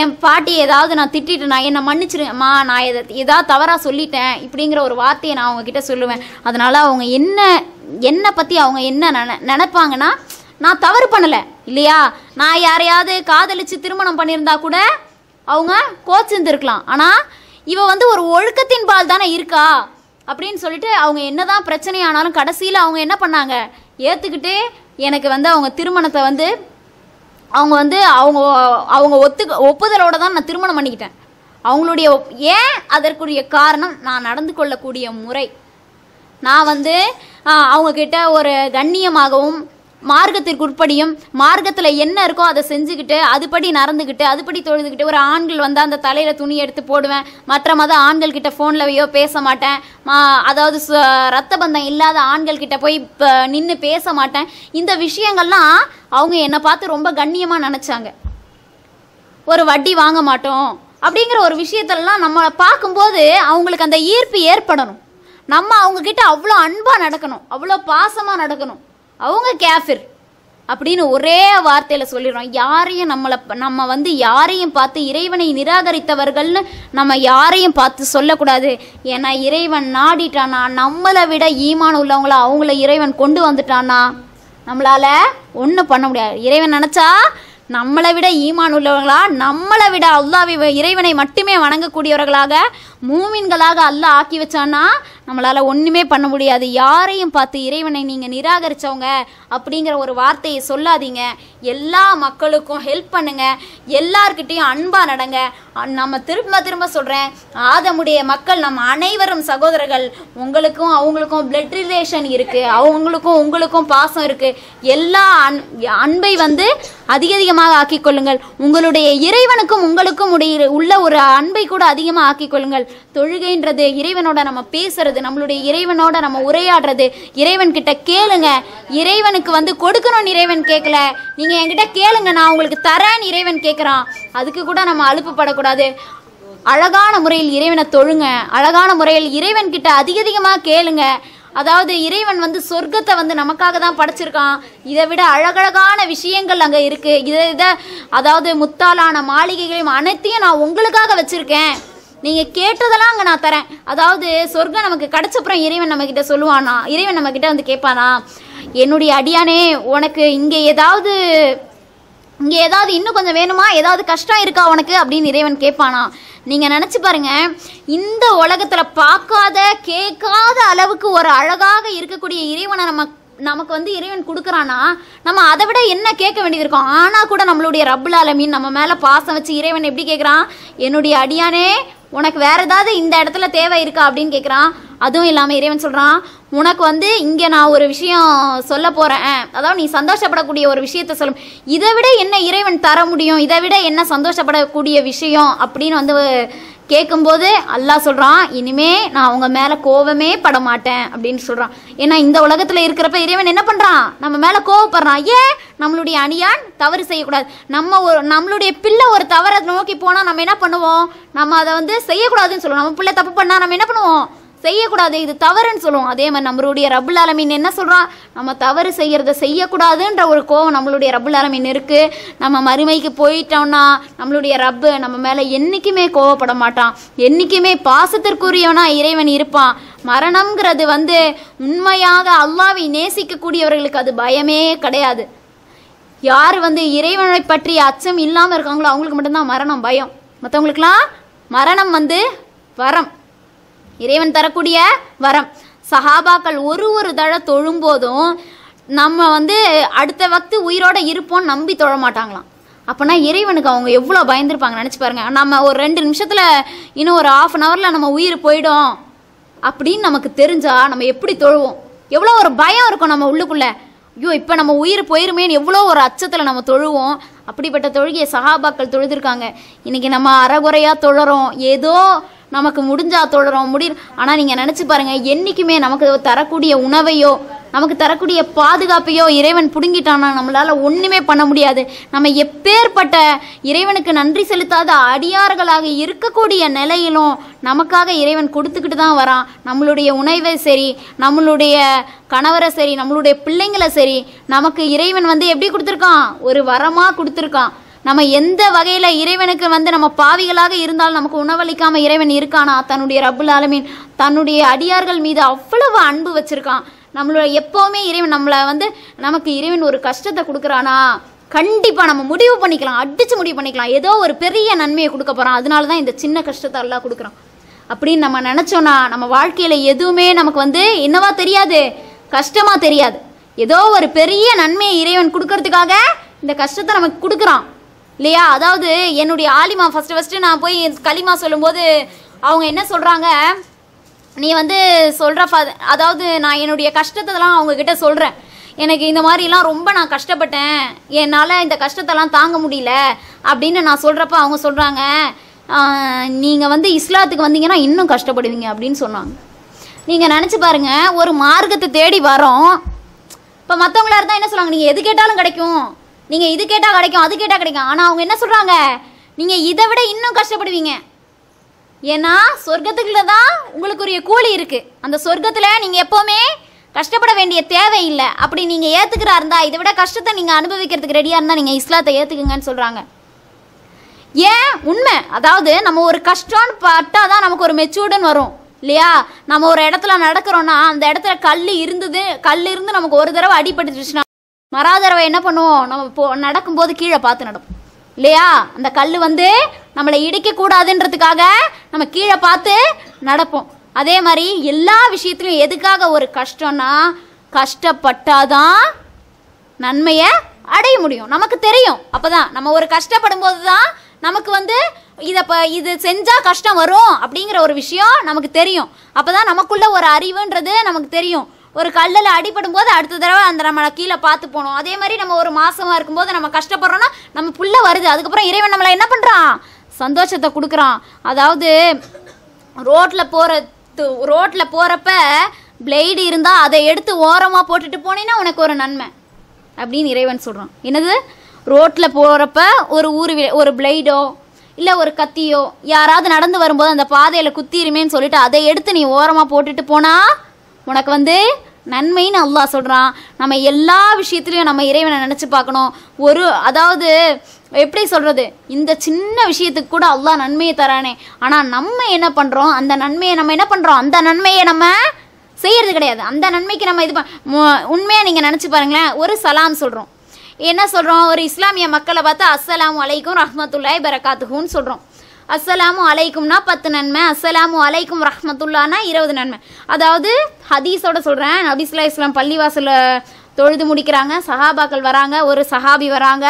என் பாட்டி ஏதாவது நான் நான் என்னை மன்னிச்சிருமா நான் எதை ஏதாவது தவறாக சொல்லிட்டேன் இப்படிங்கிற ஒரு வார்த்தையை நான் அவங்கக்கிட்ட சொல்லுவேன் அதனால் அவங்க என்ன என்னை பற்றி அவங்க என்ன நின நினப்பாங்கன்னா நான் தவறு பண்ணலை இல்லையா நான் யாரையாவது காதலித்து திருமணம் பண்ணியிருந்தா கூட அவங்க கோச்சிருந்துருக்கலாம் ஆனால் இவ வந்து ஒரு ஒழுக்கத்தின் பால் தானே இருக்கா அப்படின்னு சொல்லிட்டு அவங்க என்னதான் பிரச்சனையானாலும் கடைசியில் அவங்க என்ன பண்ணாங்க ஏற்றுக்கிட்டு எனக்கு வந்து அவங்க திருமணத்தை வந்து அவங்க வந்து அவங்க அவங்க ஒத்துக்க ஒப்புதலோடு தான் நான் திருமணம் பண்ணிக்கிட்டேன் அவங்களுடைய ஏன் அதற்குரிய காரணம் நான் நடந்து கொள்ளக்கூடிய முறை நான் வந்து அவங்கக்கிட்ட ஒரு கண்ணியமாகவும் மார்க்கத்திற்குட்படியும் மார்க்கத்தில் என்ன இருக்கோ அதை செஞ்சுக்கிட்டு அதுபடி நடந்துக்கிட்டு அதுபடி தொழுதுகிட்டு ஒரு ஆண்கள் வந்து அந்த தலையில் துணி எடுத்து போடுவேன் மற்ற மத ஆண்கள் கிட்ட ஃபோன்லவையோ பேச மாட்டேன் அதாவது ரத்த பந்தம் இல்லாத ஆண்கள் கிட்ட போய் நின்று பேச மாட்டேன் இந்த விஷயங்கள்லாம் அவங்க என்னை பார்த்து ரொம்ப கண்ணியமாக நினச்சாங்க ஒரு வட்டி வாங்க மாட்டோம் அப்படிங்கிற ஒரு விஷயத்தெல்லாம் நம்ம பார்க்கும்போது அவங்களுக்கு அந்த ஈர்ப்பு ஏற்படணும் நம்ம அவங்கக்கிட்ட அவ்வளோ அன்பாக நடக்கணும் அவ்வளோ பாசமாக நடக்கணும் அவங்க கேஃபிர் அப்படின்னு ஒரே வார்த்தையில் சொல்லிடுறோம் யாரையும் நம்மளை நம்ம வந்து யாரையும் பார்த்து இறைவனை நிராகரித்தவர்கள்னு நம்ம யாரையும் பார்த்து சொல்லக்கூடாது ஏன்னா இறைவன் நாடிட்டானா நம்மளை விட ஈமான் உள்ளவங்கள அவங்கள இறைவன் கொண்டு வந்துட்டானா நம்மளால் ஒன்றும் பண்ண முடியாது இறைவன் நினச்சா நம்மளை விட ஈமான் உள்ளவர்களா நம்மளை விட அல்லாவி இறைவனை மட்டுமே வணங்கக்கூடியவர்களாக மூமின்களாக அல்ல ஆக்கி வச்சான்னா நம்மளால் ஒன்றுமே பண்ண முடியாது யாரையும் பார்த்து இறைவனை நீங்கள் நிராகரித்தவங்க அப்படிங்கிற ஒரு வார்த்தையை சொல்லாதீங்க எல்லா மக்களுக்கும் ஹெல்ப் பண்ணுங்கள் எல்லார்கிட்டேயும் அன்பாக நடங்க நம்ம திரும்ப திரும்ப சொல்கிறேன் ஆதமுடைய மக்கள் நம்ம அனைவரும் சகோதரர்கள் உங்களுக்கும் அவங்களுக்கும் பிளட் ரிலேஷன் இருக்குது அவங்களுக்கும் உங்களுக்கும் பாசம் இருக்குது எல்லா அன் அன்பை வந்து அதிக அதிகமாக ஆக்கிக் கொள்ளுங்கள் உங்களுடைய இறைவனுக்கும் உங்களுக்கும் உடைய உள்ள ஒரு அன்பை கூட அதிகமாக ஆக்கிக் கொள்ளுங்கள் தொழுகைன்றது இறைவனோட நம்ம பேசுறது நம்மளுடைய இறைவனோட நம்ம உரையாடுறது இறைவன் கிட்ட கேளுங்க இறைவனுக்கு வந்து கொடுக்கணும்னு இறைவன் கேட்கல நீங்கள் என்கிட்ட கேளுங்க நான் உங்களுக்கு தரேன்னு இறைவன் கேட்குறான் அதுக்கு கூட நம்ம அழுப்பு படக்கூடாது அழகான முறையில் இறைவனை தொழுங்க அழகான முறையில் இறைவன் கிட்ட அதிக அதிகமாக கேளுங்க அதாவது இறைவன் வந்து சொர்க்கத்தை வந்து நமக்காக தான் படைச்சிருக்கான் இதை விட அழகழகான விஷயங்கள் அங்கே இருக்குது இதை இதை அதாவது முத்தாலான மாளிகைகளையும் அனைத்தையும் நான் உங்களுக்காக வச்சுருக்கேன் நீங்கள் கேட்டதெல்லாம் அங்கே நான் தரேன் அதாவது சொர்க்கம் நமக்கு கிடச்சப்புறம் இறைவன் நம்மக்கிட்ட சொல்லுவானா இறைவன் நம்மக்கிட்ட வந்து கேட்பானா என்னுடைய அடியானே உனக்கு இங்கே ஏதாவது இங்கே ஏதாவது இன்னும் கொஞ்சம் வேணுமா ஏதாவது கஷ்டம் இருக்கா உனக்கு அப்படின்னு இறைவன் கேட்பானா நீங்கள் நினச்சி பாருங்க இந்த உலகத்தில் பார்க்காத கேட்காத அளவுக்கு ஒரு அழகாக இருக்கக்கூடிய இறைவனை நம்ம நமக்கு வந்து இறைவன் கொடுக்குறானா நம்ம அதை விட என்ன கேட்க வேண்டியது இருக்கும் ஆனால் கூட நம்மளுடைய ரப்புல் அலமீன் நம்ம மேலே பாசம் வச்சு இறைவன் எப்படி கேட்குறான் என்னுடைய அடியானே உனக்கு வேற ஏதாவது இந்த இடத்துல தேவை இருக்கா அப்படின்னு கேட்குறான் அதுவும் இல்லாமல் இறைவன் சொல்கிறான் உனக்கு வந்து இங்கே நான் ஒரு விஷயம் சொல்ல போகிறேன் அதாவது நீ சந்தோஷப்படக்கூடிய ஒரு விஷயத்த சொல்லும் இதை விட என்ன இறைவன் தர முடியும் இதை விட என்ன சந்தோஷப்படக்கூடிய விஷயம் அப்படின்னு வந்து கேட்கும்போது அல்லாஹ் சொல்கிறான் இனிமே நான் அவங்க மேலே கோவமே பட மாட்டேன் அப்படின்னு சொல்கிறான் ஏன்னா இந்த உலகத்தில் இருக்கிறப்ப இறைவன் என்ன பண்ணுறான் நம்ம மேலே கோவப்படுறான் ஏன் நம்மளுடைய அணியான் தவறு செய்யக்கூடாது நம்ம ஒரு நம்மளுடைய பிள்ளை ஒரு தவறை நோக்கி போனால் நம்ம என்ன பண்ணுவோம் நம்ம அதை வந்து செய்யக்கூடாதுன்னு சொல்லுவோம் நம்ம பிள்ளை தப்பு பண்ணால் நம்ம என்ன பண்ணுவோம் செய்யக்கூடாது இது தவறுன்னு சொல்லுவோம் அதே மாதிரி நம்மளுடைய ரபுல் அலமின் என்ன சொல்கிறான் நம்ம தவறு செய்கிறத செய்யக்கூடாதுன்ற ஒரு கோவம் நம்மளுடைய ரபுல் அலமின் இருக்குது நம்ம மறுமைக்கு போயிட்டோம்னா நம்மளுடைய ரப்பு நம்ம மேலே என்றைக்குமே கோவப்பட மாட்டான் என்றைக்குமே பாசத்திற்குரியவனா இறைவன் இருப்பான் மரணம்ங்கிறது வந்து உண்மையாக அல்லாவை நேசிக்கக்கூடியவர்களுக்கு அது பயமே கிடையாது யார் வந்து இறைவனை பற்றி அச்சம் இல்லாமல் இருக்காங்களோ அவங்களுக்கு மட்டும்தான் மரணம் பயம் மற்றவங்களுக்குலாம் மரணம் வந்து வரம் இறைவன் தரக்கூடிய வரம் சஹாபாக்கள் ஒரு ஒரு தழை தொழும்போதும் நம்ம வந்து அடுத்த வக்து உயிரோடு இருப்போம்னு நம்பி தொழ மாட்டாங்களாம் அப்போனா இறைவனுக்கு அவங்க எவ்வளோ பயந்துருப்பாங்க நினச்சி பாருங்க நம்ம ஒரு ரெண்டு நிமிஷத்தில் இன்னும் ஒரு ஆஃப் அன் ஹவரில் நம்ம உயிர் போயிடும் அப்படின்னு நமக்கு தெரிஞ்சால் நம்ம எப்படி தொழுவோம் எவ்வளோ ஒரு பயம் இருக்கும் நம்ம உள்ளுக்குள்ளே ஐயோ இப்போ நம்ம உயிர் போயிருமேன்னு எவ்வளோ ஒரு அச்சத்தில் நம்ம தொழுவோம் அப்படிப்பட்ட தொழுகையை சகாபாக்கள் தொழுதுருக்காங்க இன்றைக்கி நம்ம அறகுறையாக தொழறோம் ஏதோ நமக்கு முடிஞ்சா தொடரும் முடி ஆனால் நீங்கள் நினச்சி பாருங்கள் என்றைக்குமே நமக்கு தரக்கூடிய உணவையோ நமக்கு தரக்கூடிய பாதுகாப்பையோ இறைவன் பிடுங்கிட்டானா நம்மளால் ஒன்றுமே பண்ண முடியாது நம்ம எப்பேற்பட்ட இறைவனுக்கு நன்றி செலுத்தாத அடியார்களாக இருக்கக்கூடிய நிலையிலும் நமக்காக இறைவன் கொடுத்துக்கிட்டு தான் வரான் நம்மளுடைய உணவை சரி நம்மளுடைய கணவரை சரி நம்மளுடைய பிள்ளைங்களை சரி நமக்கு இறைவன் வந்து எப்படி கொடுத்துருக்கான் ஒரு வரமாக கொடுத்துருக்கான் நம்ம எந்த வகையில் இறைவனுக்கு வந்து நம்ம பாவிகளாக இருந்தாலும் நமக்கு உணவளிக்காமல் இறைவன் இருக்கானா தன்னுடைய ரபுல் ஆலமின் தன்னுடைய அடியார்கள் மீது அவ்வளவு அன்பு வச்சுருக்கான் நம்மளோட எப்போவுமே இறைவன் நம்மளை வந்து நமக்கு இறைவன் ஒரு கஷ்டத்தை கொடுக்குறானா கண்டிப்பாக நம்ம முடிவு பண்ணிக்கலாம் அடித்து முடிவு பண்ணிக்கலாம் ஏதோ ஒரு பெரிய நன்மையை கொடுக்க போகிறோம் அதனால தான் இந்த சின்ன கஷ்டத்தை எல்லாம் கொடுக்குறோம் அப்படின்னு நம்ம நினச்சோன்னா நம்ம வாழ்க்கையில் எதுவுமே நமக்கு வந்து என்னவா தெரியாது கஷ்டமாக தெரியாது ஏதோ ஒரு பெரிய நன்மையை இறைவன் கொடுக்கறதுக்காக இந்த கஷ்டத்தை நமக்கு கொடுக்குறான் இல்லையா அதாவது என்னுடைய ஆலிமா ஃபஸ்ட்டு ஃபஸ்ட்டு நான் போய் களிமா சொல்லும்போது அவங்க என்ன சொல்கிறாங்க நீ வந்து சொல்கிற ஃப அதாவது நான் என்னுடைய கஷ்டத்தெல்லாம் அவங்கக்கிட்ட சொல்கிறேன் எனக்கு இந்த மாதிரிலாம் ரொம்ப நான் கஷ்டப்பட்டேன் என்னால் இந்த கஷ்டத்தெல்லாம் தாங்க முடியல அப்படின்னு நான் சொல்கிறப்ப அவங்க சொல்கிறாங்க நீங்கள் வந்து இஸ்லாத்துக்கு வந்தீங்கன்னா இன்னும் கஷ்டப்படுவீங்க அப்படின்னு சொன்னாங்க நீங்கள் நினச்சி பாருங்கள் ஒரு மார்க்கத்தை தேடி வரோம் இப்போ மற்றவங்களா இருந்தால் என்ன சொல்லுவாங்க நீங்கள் எது கேட்டாலும் கிடைக்கும் நீங்கள் இது கேட்டால் கிடைக்கும் அது கேட்டால் கிடைக்கும் ஆனால் அவங்க என்ன சொல்கிறாங்க நீங்கள் இதை விட இன்னும் கஷ்டப்படுவீங்க ஏன்னா சொர்க்கத்துக்குள்ள தான் உங்களுக்குரிய கூலி இருக்குது அந்த சொர்க்கத்தில் நீங்கள் எப்போவுமே கஷ்டப்பட வேண்டிய தேவை இல்லை அப்படி நீங்கள் ஏற்றுக்கிறா இருந்தால் இதை விட கஷ்டத்தை நீங்கள் அனுபவிக்கிறதுக்கு ரெடியாக இருந்தால் நீங்கள் இஸ்லாத்தை ஏற்றுக்குங்கன்னு சொல்கிறாங்க ஏன் உண்மை அதாவது நம்ம ஒரு கஷ்டம்னு பட்டால் தான் நமக்கு ஒரு மெச்சூர்டுன்னு வரும் இல்லையா நம்ம ஒரு இடத்துல நடக்கிறோன்னா அந்த இடத்துல கல் இருந்தது கல் இருந்து நமக்கு ஒரு தடவை அடிபட்டுச்சுன்னா மராதரவை என்ன பண்ணுவோம் நம்ம போ நடக்கும்போது கீழே பார்த்து நடப்போம் இல்லையா அந்த கல் வந்து நம்மளை இடிக்கக்கூடாதுன்றதுக்காக நம்ம கீழே பார்த்து நடப்போம் அதே மாதிரி எல்லா விஷயத்துலையும் எதுக்காக ஒரு கஷ்டம்னா கஷ்டப்பட்டாதான் நன்மையை அடைய முடியும் நமக்கு தெரியும் அப்போ தான் நம்ம ஒரு கஷ்டப்படும் போது தான் நமக்கு வந்து இதை இப்போ இது செஞ்சால் கஷ்டம் வரும் அப்படிங்கிற ஒரு விஷயம் நமக்கு தெரியும் அப்போ தான் நமக்குள்ள ஒரு அறிவுன்றது நமக்கு தெரியும் ஒரு கல்லில் அடிபடும் போது அடுத்த தடவை அந்த நம்ம கீழே பார்த்து போகணும் அதே மாதிரி நம்ம ஒரு மாசமாக இருக்கும்போது நம்ம கஷ்டப்படுறோன்னா நம்ம புள்ள வருது அதுக்கப்புறம் இறைவன் நம்மளை என்ன பண்ணுறான் சந்தோஷத்தை கொடுக்குறான் அதாவது ரோட்டில் போகிற ரோட்டில் போகிறப்ப பிளேடு இருந்தால் அதை எடுத்து ஓரமாக போட்டுட்டு போனேன்னா உனக்கு ஒரு நன்மை அப்படின்னு இறைவன் சொல்கிறான் என்னது ரோட்டில் போகிறப்ப ஒரு ஊர் ஒரு பிளேடோ இல்லை ஒரு கத்தியோ யாராவது நடந்து வரும்போது அந்த பாதையில் குத்திருமேன்னு சொல்லிட்டு அதை எடுத்து நீ ஓரமாக போட்டுட்டு போனால் உனக்கு வந்து நன்மைன்னு அல்லாஹ் சொல்கிறான் நம்ம எல்லா விஷயத்துலையும் நம்ம இறைவனை நினச்சி பார்க்கணும் ஒரு அதாவது எப்படி சொல்கிறது இந்த சின்ன விஷயத்துக்கு கூட அல்லாஹ் நன்மையை தரானே ஆனால் நம்ம என்ன பண்ணுறோம் அந்த நன்மையை நம்ம என்ன பண்ணுறோம் அந்த நன்மையை நம்ம செய்கிறது கிடையாது அந்த நன்மைக்கு நம்ம இது உண்மையாக நீங்கள் நினச்சி பாருங்களேன் ஒரு சலாம் சொல்கிறோம் என்ன சொல்கிறோம் ஒரு இஸ்லாமிய மக்களை பார்த்து அஸ்ஸலாம் வலைக்கும் ரஹ்மத்துல்லாய் பரகாத்துகுன்னு சொல்கிறோம் அஸ்ஸலாமு அலைக்கும்னா பத்து நன்மை அஸ்ஸலாமு அலைக்கும் ரஹமத்துல்லானா இருபது நன்மை அதாவது ஹதீஸோட சொல்கிறேன் நபிஸ்லா இஸ்லாம் பள்ளிவாசலில் தொழுது முடிக்கிறாங்க சஹாபாக்கள் வராங்க ஒரு சஹாபி வராங்க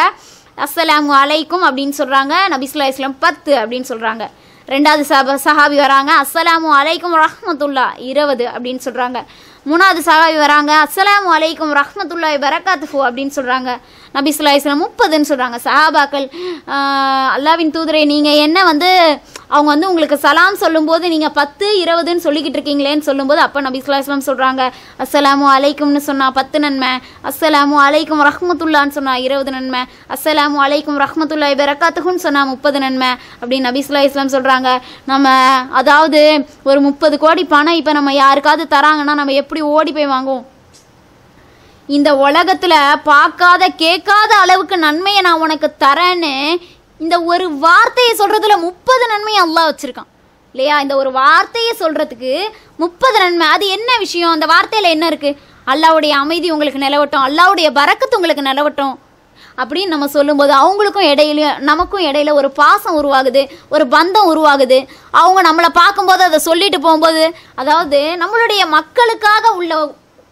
அஸ்ஸலாமு அலைக்கும் அப்படின்னு சொல்கிறாங்க நபிஸ்லா இஸ்லாம் பத்து அப்படின்னு சொல்கிறாங்க ரெண்டாவது சபா சஹாபி வராங்க அஸ்ஸலாமு அலைக்கும் ரஹ்மத்துல்லா இருபது அப்படின்னு சொல்கிறாங்க மூணாவது சஹாபி வராங்க அஸ்ஸலாமு அலைக்கும் ரஹ்மத்துல்லாய் பரக்காத்துஃபு அப்படின்னு சொல்கிறாங்க நபி சுல்லாஸ்லாம் முப்பதுன்னு சொல்கிறாங்க சஹாபாக்கள் அல்லாவின் தூதரை நீங்கள் என்ன வந்து அவங்க வந்து உங்களுக்கு சலாம் சொல்லும்போது நீங்கள் பத்து இருபதுன்னு சொல்லிக்கிட்டு இருக்கீங்களேன்னு சொல்லும்போது அப்போ நபி சுல்லாஸ்லாம் சொல்கிறாங்க அஸ்ஸலாமு அலைக்கும்னு சொன்னால் பத்து நன்மை அஸ்ஸலாமு அலைக்கும் ரஹ்மத்துல்லான்னு சொன்னால் இருபது நன்மை அஸ்ஸலாமு அலைக்கும் ரஹ்மத்துல்லா இபரக்காத்துகுன்னு சொன்னால் முப்பது நன்மை அப்படின்னு நபி சுல்லா இஸ்லாம் சொல்கிறாங்க நம்ம அதாவது ஒரு முப்பது கோடி பணம் இப்போ நம்ம யாருக்காவது தராங்கன்னா நம்ம எப்படி ஓடி போய் வாங்குவோம் இந்த உலகத்தில் பார்க்காத கேட்காத அளவுக்கு நன்மையை நான் உனக்கு தரேன்னு இந்த ஒரு வார்த்தையை சொல்கிறதுல முப்பது நன்மையை அல்லா வச்சுருக்கான் இல்லையா இந்த ஒரு வார்த்தையை சொல்கிறதுக்கு முப்பது நன்மை அது என்ன விஷயம் அந்த வார்த்தையில் என்ன இருக்குது அல்லாவுடைய அமைதி உங்களுக்கு நிலவட்டும் அல்லாவுடைய பறக்கத்து உங்களுக்கு நிலவட்டும் அப்படின்னு நம்ம சொல்லும்போது அவங்களுக்கும் இடையில நமக்கும் இடையில ஒரு பாசம் உருவாகுது ஒரு பந்தம் உருவாகுது அவங்க நம்மளை பார்க்கும்போது அதை சொல்லிட்டு போகும்போது அதாவது நம்மளுடைய மக்களுக்காக உள்ள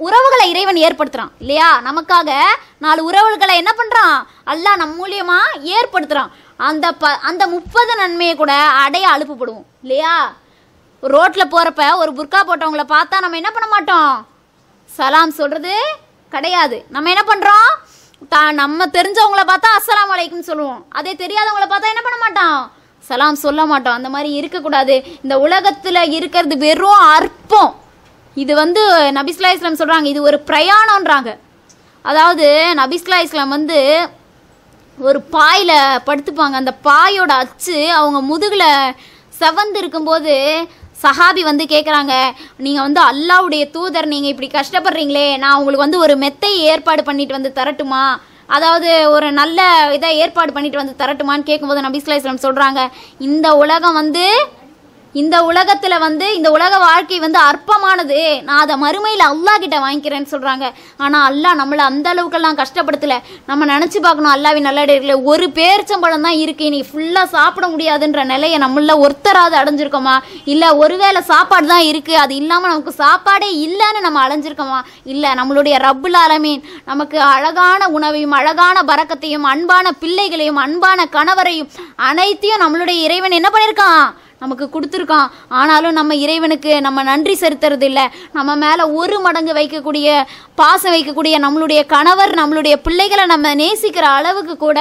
உறவுகளை இறைவன் ஏற்படுத்துகிறான் இல்லையா நமக்காக நாலு உறவுகளை என்ன பண்ணுறான் அல்லாஹ் நம் மூலியமாக ஏற்படுத்துகிறான் அந்த ப அந்த முப்பது நன்மையை கூட அடைய அழுப்புப்படுவோம் இல்லையா ரோட்டில் போகிறப்ப ஒரு புர்கா போட்டவங்கள பார்த்தா நம்ம என்ன பண்ண மாட்டோம் சலாம் சொல்கிறது கிடையாது நம்ம என்ன பண்ணுறோம் தா நம்ம தெரிஞ்சவங்களை பார்த்தா அஸ்லாம் வலைக்கும் சொல்லுவோம் அதே தெரியாதவங்கள பார்த்தா என்ன பண்ண மாட்டோம் சலாம் சொல்ல மாட்டோம் அந்த மாதிரி இருக்கக்கூடாது இந்த உலகத்தில் இருக்கிறது வெறும் அற்பம் இது வந்து நபிஸ்லா இஸ்லாம் சொல்கிறாங்க இது ஒரு பிரயாணன்றாங்க அதாவது நபிஸ்லா இஸ்லாம் வந்து ஒரு பாயில் படுத்துப்பாங்க அந்த பாயோட அச்சு அவங்க முதுகில் செவந்து இருக்கும்போது சஹாபி வந்து கேட்குறாங்க நீங்கள் வந்து அல்லாவுடைய தூதர் நீங்கள் இப்படி கஷ்டப்படுறீங்களே நான் உங்களுக்கு வந்து ஒரு மெத்தை ஏற்பாடு பண்ணிட்டு வந்து தரட்டுமா அதாவது ஒரு நல்ல இதை ஏற்பாடு பண்ணிட்டு வந்து தரட்டுமான்னு கேட்கும்போது நபிஸ்லா இஸ்லாம் சொல்கிறாங்க இந்த உலகம் வந்து இந்த உலகத்தில் வந்து இந்த உலக வாழ்க்கை வந்து அற்பமானது நான் அதை மறுமையில் அல்லா கிட்ட வாங்கிக்கிறேன்னு சொல்கிறாங்க ஆனால் அல்லா நம்மளை அந்த அளவுக்கெல்லாம் கஷ்டப்படுத்தலை நம்ம நினச்சி பார்க்கணும் அல்லாவின் நல்லடையில் ஒரு பேர்ச்சம்பழம் தான் இருக்குது நீ ஃபுல்லாக சாப்பிட முடியாதுன்ற நிலையை நம்மள ஒருத்தராது அடைஞ்சிருக்கோமா இல்லை ஒருவேளை சாப்பாடு தான் இருக்குது அது இல்லாமல் நமக்கு சாப்பாடே இல்லைன்னு நம்ம அலைஞ்சிருக்கோமா இல்லை நம்மளுடைய ரப்புல் ஆலமீன் நமக்கு அழகான உணவையும் அழகான பறக்கத்தையும் அன்பான பிள்ளைகளையும் அன்பான கணவரையும் அனைத்தையும் நம்மளுடைய இறைவன் என்ன பண்ணியிருக்கான் நமக்கு கொடுத்துருக்கான் ஆனாலும் நம்ம இறைவனுக்கு நம்ம நன்றி செலுத்துறது இல்லை நம்ம மேலே ஒரு மடங்கு வைக்கக்கூடிய பாசம் வைக்கக்கூடிய நம்மளுடைய கணவர் நம்மளுடைய பிள்ளைகளை நம்ம நேசிக்கிற அளவுக்கு கூட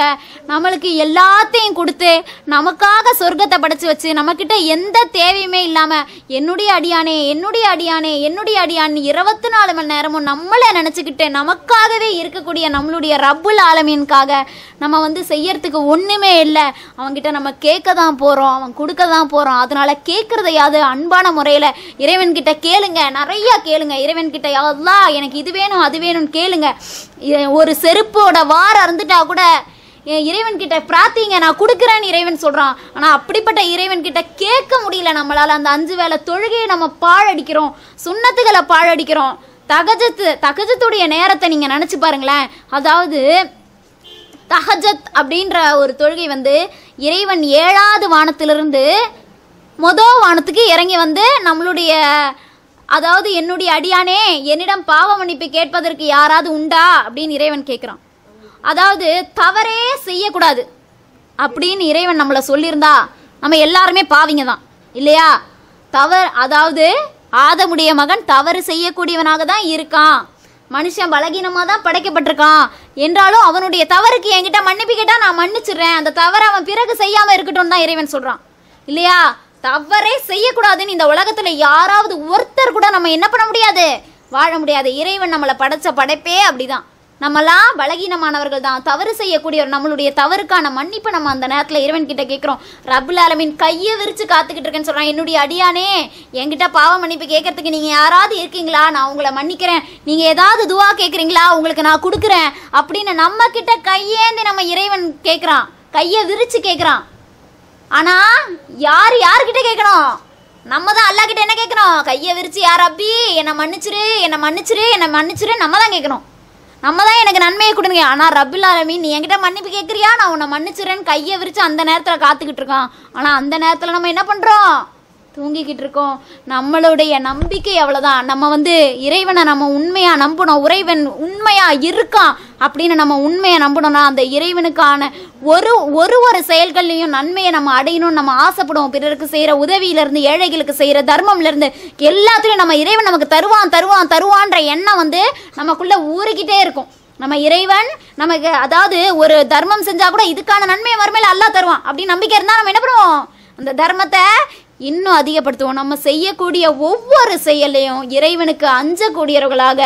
நம்மளுக்கு எல்லாத்தையும் கொடுத்து நமக்காக சொர்க்கத்தை படைச்சி வச்சு நம்மக்கிட்ட எந்த தேவையுமே இல்லாமல் என்னுடைய அடியானே என்னுடைய அடியானே என்னுடைய அடியான் இருபத்தி நாலு மணி நேரமும் நம்மளை நினச்சிக்கிட்டு நமக்காகவே இருக்கக்கூடிய நம்மளுடைய ரப்புல் ஆலமீனுக்காக நம்ம வந்து செய்யறதுக்கு ஒன்றுமே இல்லை அவங்ககிட்ட நம்ம கேட்க தான் போகிறோம் அவன் கொடுக்க தான் போகிறோம் சொல்கிறோம் அதனால் கேட்குறதையாவது அன்பான முறையில் இறைவன்கிட்ட கேளுங்க நிறையா கேளுங்க இறைவன்கிட்ட யாவதுலாம் எனக்கு இது வேணும் அது வேணும்னு கேளுங்க ஒரு செருப்போட வார அறந்துட்டால் கூட என் இறைவன்கிட்ட பிரார்த்திங்க நான் கொடுக்குறேன்னு இறைவன் சொல்கிறான் ஆனால் அப்படிப்பட்ட இறைவன் கேட்க முடியல நம்மளால் அந்த அஞ்சு வேலை தொழுகையை நம்ம பாழடிக்கிறோம் சுண்ணத்துகளை பாழடிக்கிறோம் தகஜத்து தகஜத்துடைய நேரத்தை நீங்கள் நினச்சி பாருங்களேன் அதாவது தகஜத் அப்படின்ற ஒரு தொழுகை வந்து இறைவன் ஏழாவது வானத்திலிருந்து மொதல் வானத்துக்கு இறங்கி வந்து நம்மளுடைய அதாவது என்னுடைய அடியானே என்னிடம் பாவ மன்னிப்பு கேட்பதற்கு யாராவது உண்டா அப்படின்னு இறைவன் கேட்குறான் அதாவது தவறே செய்யக்கூடாது அப்படின்னு இறைவன் நம்மளை சொல்லியிருந்தா நம்ம எல்லாருமே பாவிங்க தான் இல்லையா தவறு அதாவது ஆதமுடைய மகன் தவறு செய்யக்கூடியவனாக தான் இருக்கான் மனுஷன் பலகீனமாக தான் படைக்கப்பட்டிருக்கான் என்றாலும் அவனுடைய தவறுக்கு என்கிட்ட மன்னிப்பு கேட்டால் நான் மன்னிச்சிடுறேன் அந்த தவறை அவன் பிறகு செய்யாமல் இருக்கட்டும் தான் இறைவன் சொல்கிறான் இல்லையா தவறே செய்யக்கூடாதுன்னு இந்த உலகத்தில் யாராவது ஒருத்தர் கூட நம்ம என்ன பண்ண முடியாது வாழ முடியாது இறைவன் நம்மளை படைச்ச படைப்பே அப்படிதான் நம்மளாம் பலகீனமானவர்கள் தான் தவறு செய்யக்கூடியவர் நம்மளுடைய தவறுக்கான மன்னிப்பை நம்ம அந்த நேரத்தில் இறைவன் கிட்ட கேட்குறோம் ரபுல் ஆலமின் கையை விரித்து காத்துக்கிட்டு இருக்கேன்னு சொல்கிறான் என்னுடைய அடியானே என்கிட்ட பாவ மன்னிப்பு கேட்கறதுக்கு நீங்கள் யாராவது இருக்கீங்களா நான் உங்களை மன்னிக்கிறேன் நீங்கள் ஏதாவது துவா கேட்குறீங்களா உங்களுக்கு நான் கொடுக்குறேன் அப்படின்னு நம்மக்கிட்ட கையேந்தி நம்ம இறைவன் கேட்குறான் கையை விரித்து கேட்குறான் ஆனால் யார் யார்கிட்ட கேட்கணும் நம்ம தான் அல்லா கிட்ட என்ன கேட்கணும் கையை விரிச்சு யார் அப்பி என்னை மன்னிச்சிரு என்னை மன்னிச்சிரு என்னை மன்னிச்சிரு நம்ம தான் கேட்கணும் நம்ம தான் எனக்கு நன்மையை கொடுங்க ஆனால் ரபில் ஆலமி நீ என்கிட்ட மன்னிப்பு கேட்குறியா நான் உன்னை மன்னிச்சிடுறேன்னு கையை விரித்து அந்த நேரத்தில் காத்துக்கிட்டு இருக்கான் ஆனால் அந்த நேரத்தில் நம்ம என்ன பண்ணுறோம் தூங்கிக்கிட்டு இருக்கோம் நம்மளுடைய நம்பிக்கை அவ்வளோதான் நம்ம வந்து இறைவனை நம்ம உண்மையாக நம்பணும் உறைவன் உண்மையாக இருக்கான் அப்படின்னு நம்ம உண்மையை நம்பணும்னா அந்த இறைவனுக்கான ஒரு ஒரு ஒரு செயல்கள்லையும் நன்மையை நம்ம அடையணும்னு நம்ம ஆசைப்படுவோம் பிறருக்கு செய்கிற உதவியிலேருந்து ஏழைகளுக்கு செய்கிற தர்மம்லேருந்து எல்லாத்துலேயும் நம்ம இறைவன் நமக்கு தருவான் தருவான் தருவான்ற எண்ணம் வந்து நமக்குள்ளே ஊறிக்கிட்டே இருக்கும் நம்ம இறைவன் நமக்கு அதாவது ஒரு தர்மம் செஞ்சால் கூட இதுக்கான நன்மையை மறுமையில் அல்லா தருவான் அப்படின்னு நம்பிக்கை இருந்தால் நம்ம என்ன பண்ணுவோம் அந்த தர்மத்தை இன்னும் அதிகப்படுத்துவோம் நம்ம செய்யக்கூடிய ஒவ்வொரு செயலையும் இறைவனுக்கு அஞ்சக்கூடியவர்களாக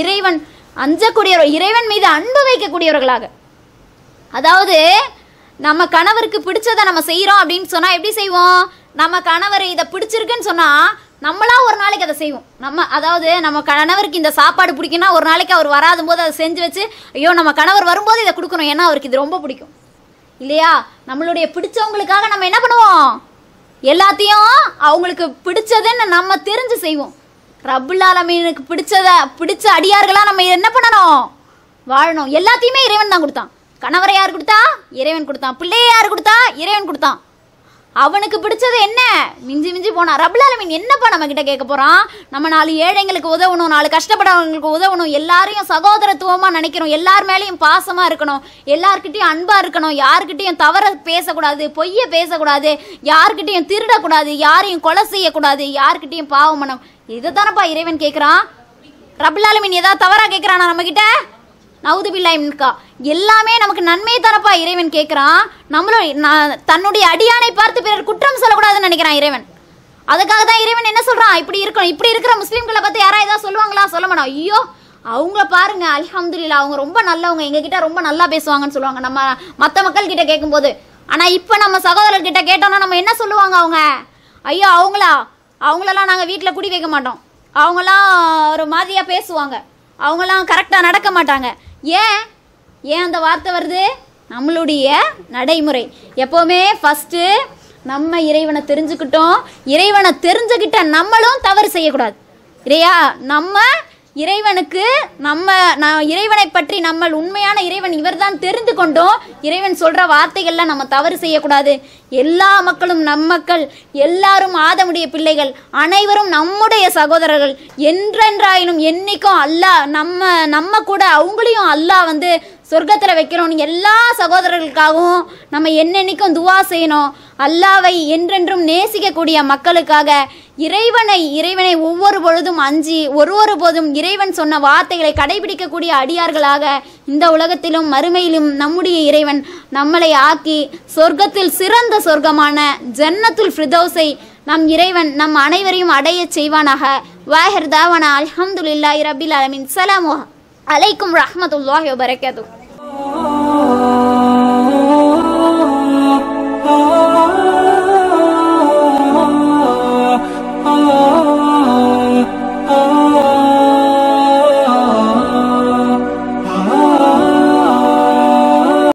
இறைவன் அஞ்சக்கூடிய இறைவன் மீது அன்பு வைக்கக்கூடியவர்களாக அதாவது நம்ம கணவருக்கு பிடிச்சதை நம்ம செய்கிறோம் அப்படின்னு சொன்னால் எப்படி செய்வோம் நம்ம கணவர் இதை பிடிச்சிருக்குன்னு சொன்னால் நம்மளா ஒரு நாளைக்கு அதை செய்வோம் நம்ம அதாவது நம்ம கணவருக்கு இந்த சாப்பாடு பிடிக்குன்னா ஒரு நாளைக்கு அவர் வராத போது அதை செஞ்சு வச்சு ஐயோ நம்ம கணவர் வரும்போது இதை கொடுக்கணும் ஏன்னா அவருக்கு இது ரொம்ப பிடிக்கும் இல்லையா நம்மளுடைய பிடிச்சவங்களுக்காக நம்ம என்ன பண்ணுவோம் எல்லாத்தையும் அவங்களுக்கு பிடிச்சதுன்னு நம்ம தெரிஞ்சு செய்வோம் ரபுல்லாலமீனுக்கு பிடிச்சத பிடிச்ச அடியார்களாக நம்ம என்ன பண்ணணும் வாழணும் எல்லாத்தையுமே இறைவன் தான் கொடுத்தான் கணவரை யார் கொடுத்தா இறைவன் கொடுத்தான் பிள்ளையை யார் கொடுத்தா இறைவன் கொடுத்தான் அவனுக்கு பிடிச்சது என்ன மிஞ்சி மிஞ்சி போனான் ரபுல் ஆலமின் என்னப்பா நம்ம கிட்ட கேட்க போறான் நம்ம நாலு ஏழைங்களுக்கு உதவணும் நாலு கஷ்டப்படவங்களுக்கு உதவணும் எல்லாரையும் சகோதரத்துவமாக நினைக்கிறோம் எல்லார் மேலேயும் பாசமாக இருக்கணும் எல்லார்கிட்டையும் அன்பாக இருக்கணும் யாருக்கிட்டையும் தவற பேசக்கூடாது பொய்யை பேசக்கூடாது யாருக்கிட்டையும் திருடக்கூடாது யாரையும் கொலை செய்யக்கூடாது யாருக்கிட்டையும் பாவம் பண்ண இதை தானப்பா இறைவன் கேட்குறான் ரபுலால மீன் ஏதாவது தவறாக நம்ம நம்மக்கிட்ட நவுது எல்லாமே நமக்கு நன்மை தரப்பா இறைவன் கேட்குறான் நம்மளும் தன்னுடைய அடியானை பார்த்து பிறர் குற்றம் சொல்லக்கூடாதுன்னு நினைக்கிறான் இறைவன் அதுக்காக தான் இறைவன் என்ன சொல்கிறான் இப்படி இருக்கணும் இப்படி இருக்கிற முஸ்லீம்களை பற்றி யாராவது ஏதாவது சொல்லுவாங்களா சொல்ல மாட்டோம் ஐயோ அவங்கள பாருங்க அலமதுல்லா அவங்க ரொம்ப நல்லவங்க எங்ககிட்ட ரொம்ப நல்லா பேசுவாங்கன்னு சொல்லுவாங்க நம்ம மற்ற மக்கள் கிட்ட கேட்கும்போது ஆனால் இப்போ நம்ம சகோதரர்கிட்ட கேட்டோம்னா நம்ம என்ன சொல்லுவாங்க அவங்க ஐயோ அவங்களா அவங்களெல்லாம் நாங்கள் வீட்டில் குடி வைக்க மாட்டோம் அவங்களாம் ஒரு மாதிரியாக பேசுவாங்க அவங்களாம் கரெக்டாக நடக்க மாட்டாங்க ஏன் ஏன் அந்த வார்த்தை வருது நம்மளுடைய நடைமுறை எப்போவுமே ஃபஸ்ட்டு நம்ம இறைவனை தெரிஞ்சுக்கிட்டோம் இறைவனை தெரிஞ்சுக்கிட்ட நம்மளும் தவறு செய்யக்கூடாது இல்லையா நம்ம இறைவனுக்கு நம்ம நான் இறைவனை பற்றி நம்ம உண்மையான இறைவன் இவர்தான் தெரிந்து கொண்டோம் இறைவன் சொல்கிற வார்த்தைகள்லாம் நம்ம தவறு செய்யக்கூடாது எல்லா மக்களும் நம் மக்கள் எல்லாரும் ஆதமுடைய பிள்ளைகள் அனைவரும் நம்முடைய சகோதரர்கள் என்றென்றாயினும் என்றைக்கும் அல்லாஹ் நம்ம நம்ம கூட அவங்களையும் அல்லாஹ் வந்து சொர்க்கத்தில் வைக்கிறோன்னு எல்லா சகோதரர்களுக்காகவும் நம்ம என்னென்னைக்கும் துவா செய்யணும் அல்லாவை என்றென்றும் நேசிக்கக்கூடிய மக்களுக்காக இறைவனை இறைவனை ஒவ்வொரு பொழுதும் அஞ்சி ஒரு ஒரு போதும் இறைவன் சொன்ன வார்த்தைகளை கடைபிடிக்கக்கூடிய அடியார்களாக இந்த உலகத்திலும் மறுமையிலும் நம்முடைய இறைவன் நம்மளை ஆக்கி சொர்க்கத்தில் சிறந்த சொர்க்கமான ஜன்னத்துல் ஃபிரிதோசை நம் இறைவன் நம் அனைவரையும் அடைய செய்வானாக வாஹர் தாவனா அலமதுல்லாஹி ரபில் அலமின் சலாமுஹா Assalamualaikum warahmatullahi wabarakatuh. Oh, oh, oh, oh, oh, oh, oh.